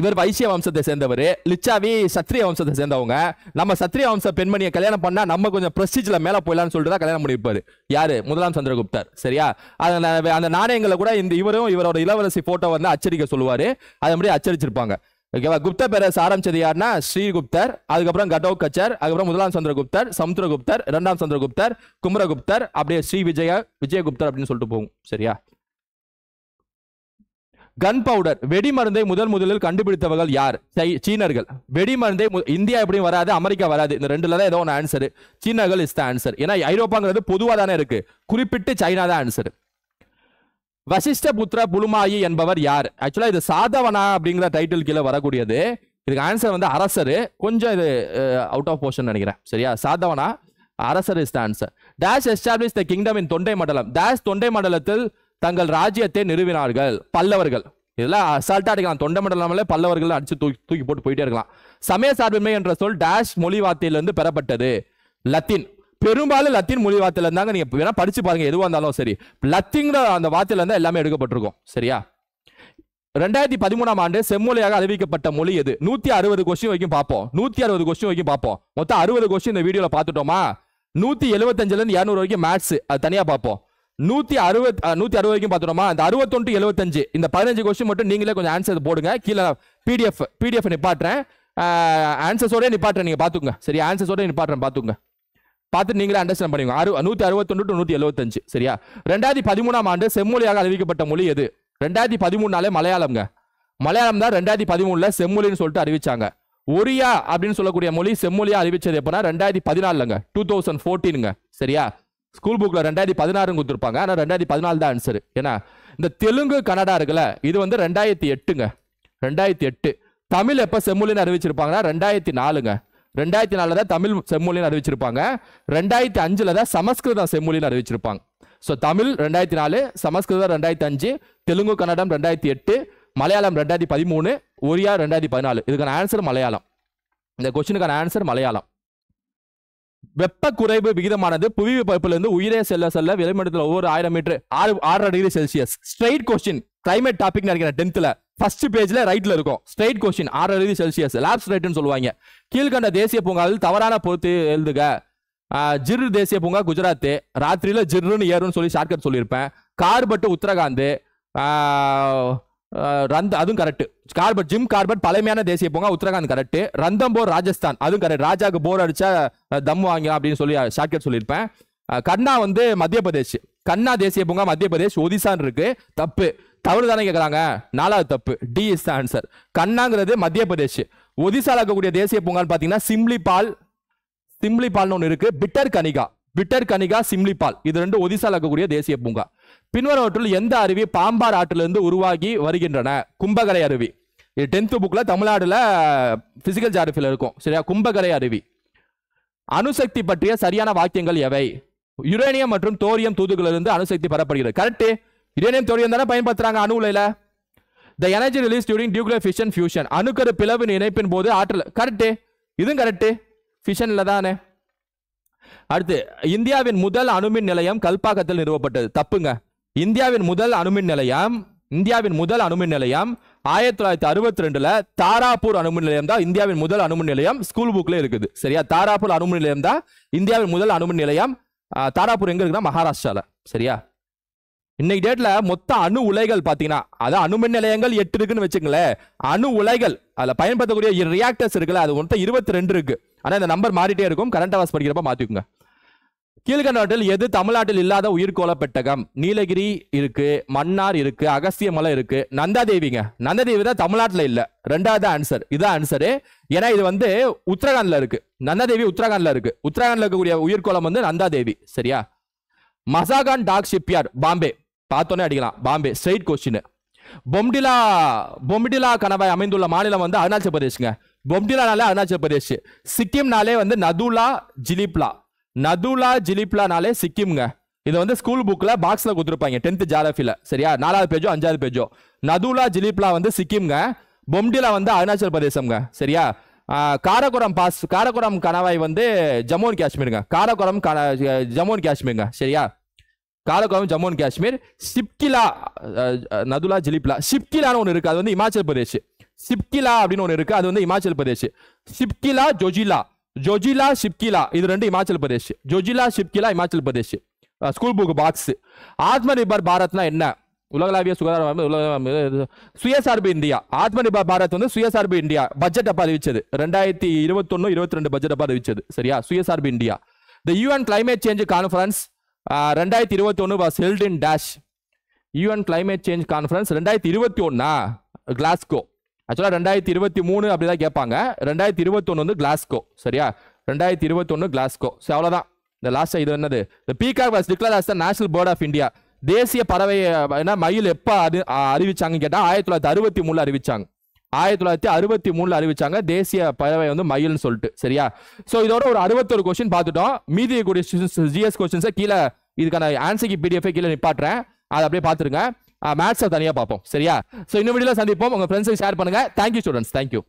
Speaker 1: இவர் வைசிய வம்சத்தை சேர்ந்தவர் லிச்சாவி சத்திரிய வம்சத்தை சேர்ந்தவங்க நம்ம சத்திரிய வம்ச பெண்மணியை கல்யாணம் பண்ணா நம்ம கொஞ்சம் பிரஸ்டீஜில் மேலே போயிடலாம்னு சொல்லிட்டு தான் கல்யாணம் பண்ணியிருப்பாரு யாரு முதலாம் சந்திரகுப்தர் சரியா அந்த நாணயங்களை கூட இந்த இவரும் இவரோட இளவரசி போட்டோ வந்து அச்சரிக்க சொல்லுவாரு அதை மாதிரி அச்சரிச்சிருப்பாங்க ஓகேவா குப்த பேரரசு ஆரம்பிச்சது யாருன்னா ஸ்ரீகுப்தர் அதுக்கப்புறம் கடோ கச்சர் அதுக்கப்புறம் முதலாம் சந்திரகுப்தர் சமுத்திரகுப்தர் இரண்டாம் சந்திரகுப்தர் குமரகுப்தர் அப்படியே ஸ்ரீ விஜய விஜயகுப்தர் அப்படின்னு சொல்லிட்டு போகும் சரியா கன் பவுடர் வெடி மருந்தை முதல் முதலில் கண்டுபிடித்தவர்கள் யார் சீனர்கள் வெடி மருந்தை இந்தியா எப்படியும் வராது அமெரிக்கா வராது இந்த ரெண்டுல தான் ஏதோ ஒன்று ஆன்சர் சீனர்கள் இஸ் த ஆன்சர் ஏன்னா ஐரோப்பாங்கிறது பொதுவாக தானே இருக்கு குறிப்பிட்டு சைனா தான் ஆன்சர் வசிஷ்ட புத்திர புலுமாயி என்பவர் யார் ஆக்சுவலாக இது சாதவனா அப்படிங்கிற டைட்டில் கீழே வரக்கூடியது இதுக்கு ஆன்சர் வந்து அரசர் கொஞ்சம் இது அவுட் ஆஃப் போர்ஷன் நினைக்கிறேன் சரியா சாதவனா அரசர் is the answer dash establish the kingdom in Thondai Mandalam dash தொண்டை மண்டலத்தில் தங்கள் ராஜ்யத்தை நிறுவினார்கள் பல்லவர்கள் இதெல்லாம் அசால்ட்டாக அடிக்கலாம் தொண்டை மண்டலாமலே பல்லவர்கள் அடித்து தூக்கி தூக்கி போட்டு போயிட்டே இருக்கலாம் சமய சார்பின்மை என்ற சொல் டேஷ் மொழி வார்த்தையிலிருந்து பெறப்பட்டது லத்தீன் பெரும்பாலும் லத்தீன் மொழி வார்த்தையில இருந்தாங்க நீங்க வேணா படிச்சு பாருங்க எதுவாக இருந்தாலும் சரி லத்தீங்கிற அந்த வார்த்தையில இருந்தா எல்லாமே எடுக்கப்பட்டிருக்கும் சரியா ரெண்டாயிரத்தி பதிமூணாம் ஆண்டு செம்மொழியாக அறிவிக்கப்பட்ட மொழி எது நூத்தி அறுபது கொஸ்டின் வரைக்கும் பார்ப்போம் நூத்தி அறுபது கொஸ்டின் வரைக்கும் பார்ப்போம் மொத்தம் அறுபது கொஸ்டின் இந்த வீடியோல பார்த்துட்டோமா நூத்தி எழுபத்தஞ்சுல இருந்து இரநூறு வரைக்கும் மேட்ஸ் அது தனியா பார்ப்போம் நூத்தி அறுபத் நூத்தி அறுபது வரைக்கும் பாத்துட்டோமா அந்த அறுபத்தொன்று எழுபத்தஞ்சு இந்த பதினஞ்சு கொஸ்டின் மட்டும் நீங்களே கொஞ்சம் ஆன்சர் போடுங்க கீழே பிடிஎஃப் பிடிஎஃப் நிப்பாட்டுறேன் ஆன்சர்ஸோடய நிப்பாட்டுறேன் நீங்கள் பார்த்துங்க சரி ஆன்சர்ஸோடய நிப்பாட்டுறேன் பார்த்துங்க பார்த்து நீங்களே அண்டர்ஸ்டாண்ட் பண்ணுவீங்க அறு நூற்றி அறுபத்தொன்று டு நூற்றி எழுபத்தஞ்சு சரியா ரெண்டாயிரத்தி பதிமூணாம் ஆண்டு செம்மொழியாக அறிவிக்கப்பட்ட மொழி எது ரெண்டாயிரத்தி பதிமூணுனாலே மலையாளம்ங்க மலையாளம் தான் ரெண்டாயிரத்தி பதிமூணில் செம்மொழின்னு சொல்லிட்டு அறிவிச்சாங்க ஒரியா அப்படின்னு சொல்லக்கூடிய மொழி செம்மொழியாக அறிவிச்சது எப்போனா ரெண்டாயிரத்தி பதினாலுங்க டூ தௌசண்ட் ஃபோர்டீனுங்க சரியா ஸ்கூல் புக்கில் ரெண்டாயிரத்தி பதினாறுன்னு கொடுத்துருப்பாங்க ஆனால் ரெண்டாயிரத்தி பதினாலு தான் ஆன்சர் ஏன்னா இந்த தெலுங்கு கன்னடா இருக்குல்ல இது வந்து ரெண்டாயிரத்தி எட்டுங்க ரெண்டாயிரத்தி எட்டு தமிழ் எப்போ செம்மொழின்னு அறிவிச்சிருப்பாங்கன்னா ரெண்டாயிரத்தி நாலுங்க ரெண்டாயிரத்தி நாலில் தான் தமிழ் செம்மொழின்னு அறிவிச்சிருப்பாங்க ரெண்டாயிரத்தி அஞ்சில் தான் சமஸ்கிருதம் செம்மொழின்னு அறிவிச்சிருப்பாங்க ஸோ தமிழ் ரெண்டாயிரத்தி நாலு சமஸ்கிருதம் ரெண்டாயிரத்தி அஞ்சு தெலுங்கு கன்னடம் ரெண்டாயிரத்தி எட்டு மலையாளம் ரெண்டாயிரத்தி பதிமூணு ஒரியா ரெண்டாயிரத்தி பதினாலு இதுக்கான ஆன்சர் மலையாளம் இந்த கொஸ்டினுக்கான ஆன்சர் மலையாளம் வெப்ப குறைவு விகிதமானது புவி வெப்பத்திலிருந்து உயிரே செல்ல செல்ல விலைமண்டலத்தில் ஒவ்வொரு ஆயிரம் மீட்டர் ஆறு ஆறு degree Celsius straight question climate topic நினைக்கிறேன் டென்த்தில் ஃபர்ஸ்ட் பேஜ்ல ரைட்ல இருக்கும் ஸ்ட்ரெயிட் கொஸ்டின் ஆறு டிகிரி செல்சியஸ் லேப்ஸ் ரைட்னு சொல்லுவாங்க கீழ்கண்ட தேசிய பூங்காவில் தவறான பொறுத்து எழுதுக ஜிர் தேசிய பூங்கா குஜராத் ராத்திரியில ஜிர்னு ஏறுன்னு சொல்லி ஷார்ட்கட் சொல்லியிருப்பேன் கார்பட்டு உத்தரகாந்து ரந்த அதுவும் கரெக்ட் கார்பட் ஜிம் கார்பட் பழமையான தேசிய பூங்கா உத்தரகாண்ட் கரெக்ட் ரந்தம் போர் ராஜஸ்தான் அதுவும் கரெக்ட் ராஜாக்கு போர் அடிச்சா தம் வாங்கலாம் அப்படின்னு சொல்லி ஷார்ட்கட் சொல்லியிருப்பேன் கண்ணா வந்து மத்திய பிரதேஷ் கண்ணா தேசிய பூங்கா மத்திய பிரதேஷ் ஒதிசான் இருக்கு தப்பு தவறு தானே கேட்குறாங்க நாலாவது தப்பு டி இஸ் த ஆன்சர் கண்ணாங்கிறது மத்திய பிரதேஷ் ஒதிசாவில் இருக்கக்கூடிய தேசிய பூங்கான்னு பார்த்தீங்கன்னா சிம்லிபால் சிம்லிபால்னு ஒன்று இருக்கு பிட்டர் கனிகா பிட்டர் கனிகா சிம்லிபால் இது ரெண்டு ஒதிசாவில் இருக்கக்கூடிய தேசிய பூங்கா பின்வரவற்றுள் எந்த அருவி பாம்பார் ஆற்றிலிருந்து உருவாகி வருகின்றன கும்பகரை அருவி டென்த் டென்த்து புக்கில் தமிழ்நாடில் ஃபிசிக்கல் ஜாகிரபியில் இருக்கும் சரியா கும்பகரை அருவி அணுசக்தி பற்றிய சரியான வாக்கியங்கள் எவை யுரேனியம் மற்றும் தோரியம் தூதுகளிலிருந்து அணுசக்தி பெறப்படுகிறது கரெக்டு யுரேனியம் தோரியம் தானே பயன்படுத்துகிறாங்க அணுலையில் the energy release during nuclear fission fusion அணுக்கரு பிளவின் இணைப்பின் போது ஆற்றல் கரெக்டு இதுவும் கரெக்டு ஃபிஷனில் தானே அடுத்து இந்தியாவின் முதல் அணுமின் நிலையம் கல்பாக்கத்தில் நிறுவப்பட்டது தப்புங்க இந்தியாவின் முதல் அணுமின் நிலையம் இந்தியாவின் முதல் அணுமின் நிலையம் ஆயிரத்தி தொள்ளாயிரத்தி அறுபத்தி ரெண்டுல தாராப்பூர் அணுமின் நிலையம் தான் இந்தியாவின் முதல் அணுமின் நிலையம் ஸ்கூல் புக்ல இருக்குது சரியா தாராப்பூர் அணுமின் நிலையம் தான் இந்தியாவின் முதல் அணுமின் நிலையம் தாராப்பூர் எங்க இருக்குன்னா மகாராஷ்டிரால சரியா இன்னைக்கு டேட்ல மொத்த அணு உலைகள் பாத்தீங்கன்னா அதான் அணுமின் நிலையங்கள் எட்டு இருக்குன்னு வச்சுங்களேன் அணு உலைகள் அதுல பயன்படுத்தக்கூடிய ரியாக்டர்ஸ் இருக்குல்ல அது மொத்தம் இருபத்தி ரெண்டு இருக்கு ஆனா இந்த நம்பர் மாறிட்டே இருக்கும் கரண்ட் அவர்ஸ் படிக்கிறப்ப மாத்திக்கோங்க நாட்டில் எது தமிழ்நாட்டில் இல்லாத உயிர்கோள பெட்டகம் நீலகிரி இருக்கு மன்னார் இருக்கு அகஸ்தியமலை இருக்கு நந்தாதேவிங்க நந்தாதேவி தான் தமிழ்நாட்டில் இல்லை ரெண்டாவது ஆன்சர் இதுதான் ஆன்சரு ஏன்னா இது வந்து உத்தரகாண்ட்ல இருக்கு நந்தாதேவி உத்தரகாண்ட்ல இருக்கு உத்தரகாண்ட்ல இருக்கக்கூடிய உயிர்கோளம் வந்து நந்தாதேவி சரியா மசாகான் டாக் ஷிப்யார்ட் பாம்பே பார்த்தோன்னே அடிக்கலாம் பாம்பே ஸ்ட்ரெயிட் கொஸ்டின் பொம்டிலா பொம்டிலா கணவாய் அமைந்துள்ள மாநிலம் வந்து அருணாச்சல பிரதேஷ்ங்க பொம்டிலானாலே அருணாச்சல பிரதேஷ் சிக்கிம்னாலே வந்து நதுலா ஜிலிப்லா நதுலா ஜிலிப்லானாலே சிக்கிம்ங்க இது வந்து ஸ்கூல் புக்கில் பாக்ஸில் கொடுத்துருப்பாங்க டென்த்து ஜாலஃபியில் சரியா நாலாவது பேஜோ அஞ்சாவது பேஜோ நதுலா ஜிலிப்லா வந்து சிக்கிம்ங்க பொம்டிலா வந்து அருணாச்சல் பிரதேசம்ங்க சரியா காரக்குரம் பாஸ் காரக்குரம் கணவாய் வந்து ஜம்மு அண்ட் காஷ்மீருங்க காரக்குரம் ஜம்மு அண்ட் காஷ்மீருங்க சரியா காரக்குரம் ஜம்மு அண்ட் காஷ்மீர் சிப்கிலா நதுலா ஜிலிப்லா சிப்கிலான்னு ஒன்று இருக்குது அது வந்து இமாச்சல் பிரதேஷ் சிப்கிலா அப்படின்னு ஒன்று இருக்குது அது வந்து இமாச்சல் பிரதேஷ் சிப்கிலா ஜொஜிலா ஜொஜிலா ஷிப்கிலா இது ரெண்டு Himachal Pradesh Zojila Shipkila Himachal Pradesh school book box Atmanirbhar பாரத்னா என்ன உலகளாவிய சுகாதார உலக சுயசார்பு இந்தியா ஆத்மநிர்பர் பாரத் வந்து சுயசார்பு இந்தியா பட்ஜெட் அப்ப அறிவிச்சது ரெண்டாயிரத்தி இருபத்தொன்னு இருபத்தி ரெண்டு பட்ஜெட் அப்ப அறிவிச்சது சரியா சுயசார்பு India the UN climate change conference ரெண்டாயிரத்தி இருபத்தி ஒன்று was held in dash UN climate change conference ரெண்டாயிரத்தி இருபத்தி ஒன்னா கிளாஸ்கோ ஆக்சுவலாக ரெண்டாயிரத்தி இருபத்தி மூணு அப்படி தான் கேட்பாங்க ரெண்டாயிரத்தி இருபத்தொன்னு வந்து கிளாஸ்கோ சரியா ரெண்டாயிரத்தி இருபத்தொன்னு கிளாஸ்கோ ஸோ அவ்வளோதான் இந்த லாஸ்ட் இது என்னது இந்த peacock was declare as the national bird of India தேசிய பறவை என்ன மயில் எப்போ அறி அறிவிச்சாங்கன்னு கேட்டால் ஆயிரத்தி தொள்ளாயிரத்தி அறுபத்தி மூணில் அறிவிச்சாங்க ஆயிரத்தி தொள்ளாயிரத்தி அறுபத்தி மூணில் அறிவிச்சாங்க தேசிய பறவை வந்து மயில்னு சொல்லிட்டு சரியா ஸோ இதோட ஒரு அறுபத்தொரு கொஸ்டின் பார்த்துட்டோம் மீதி கூடிய ஜிஎஸ் கொஸ்டின்ஸை கீழே இதுக்கான ஆன்சர் பிடிஎஃப் கீழே நிப்பாட்டுறேன் அதை அப்படியே பார்த்துருங்க மேத்ஸை தனியாக பார்ப்போம் சரியா ஸோ இன்னும் வீடியோவில் சந்திப்போம் உங்கள் ஃப்ரெண்ட்ஸுக்கு ஷேர் பண்ணுங்கள் தேங்க்யூ ஸ்டூடெண்ட்ஸ் தேங்க்யூ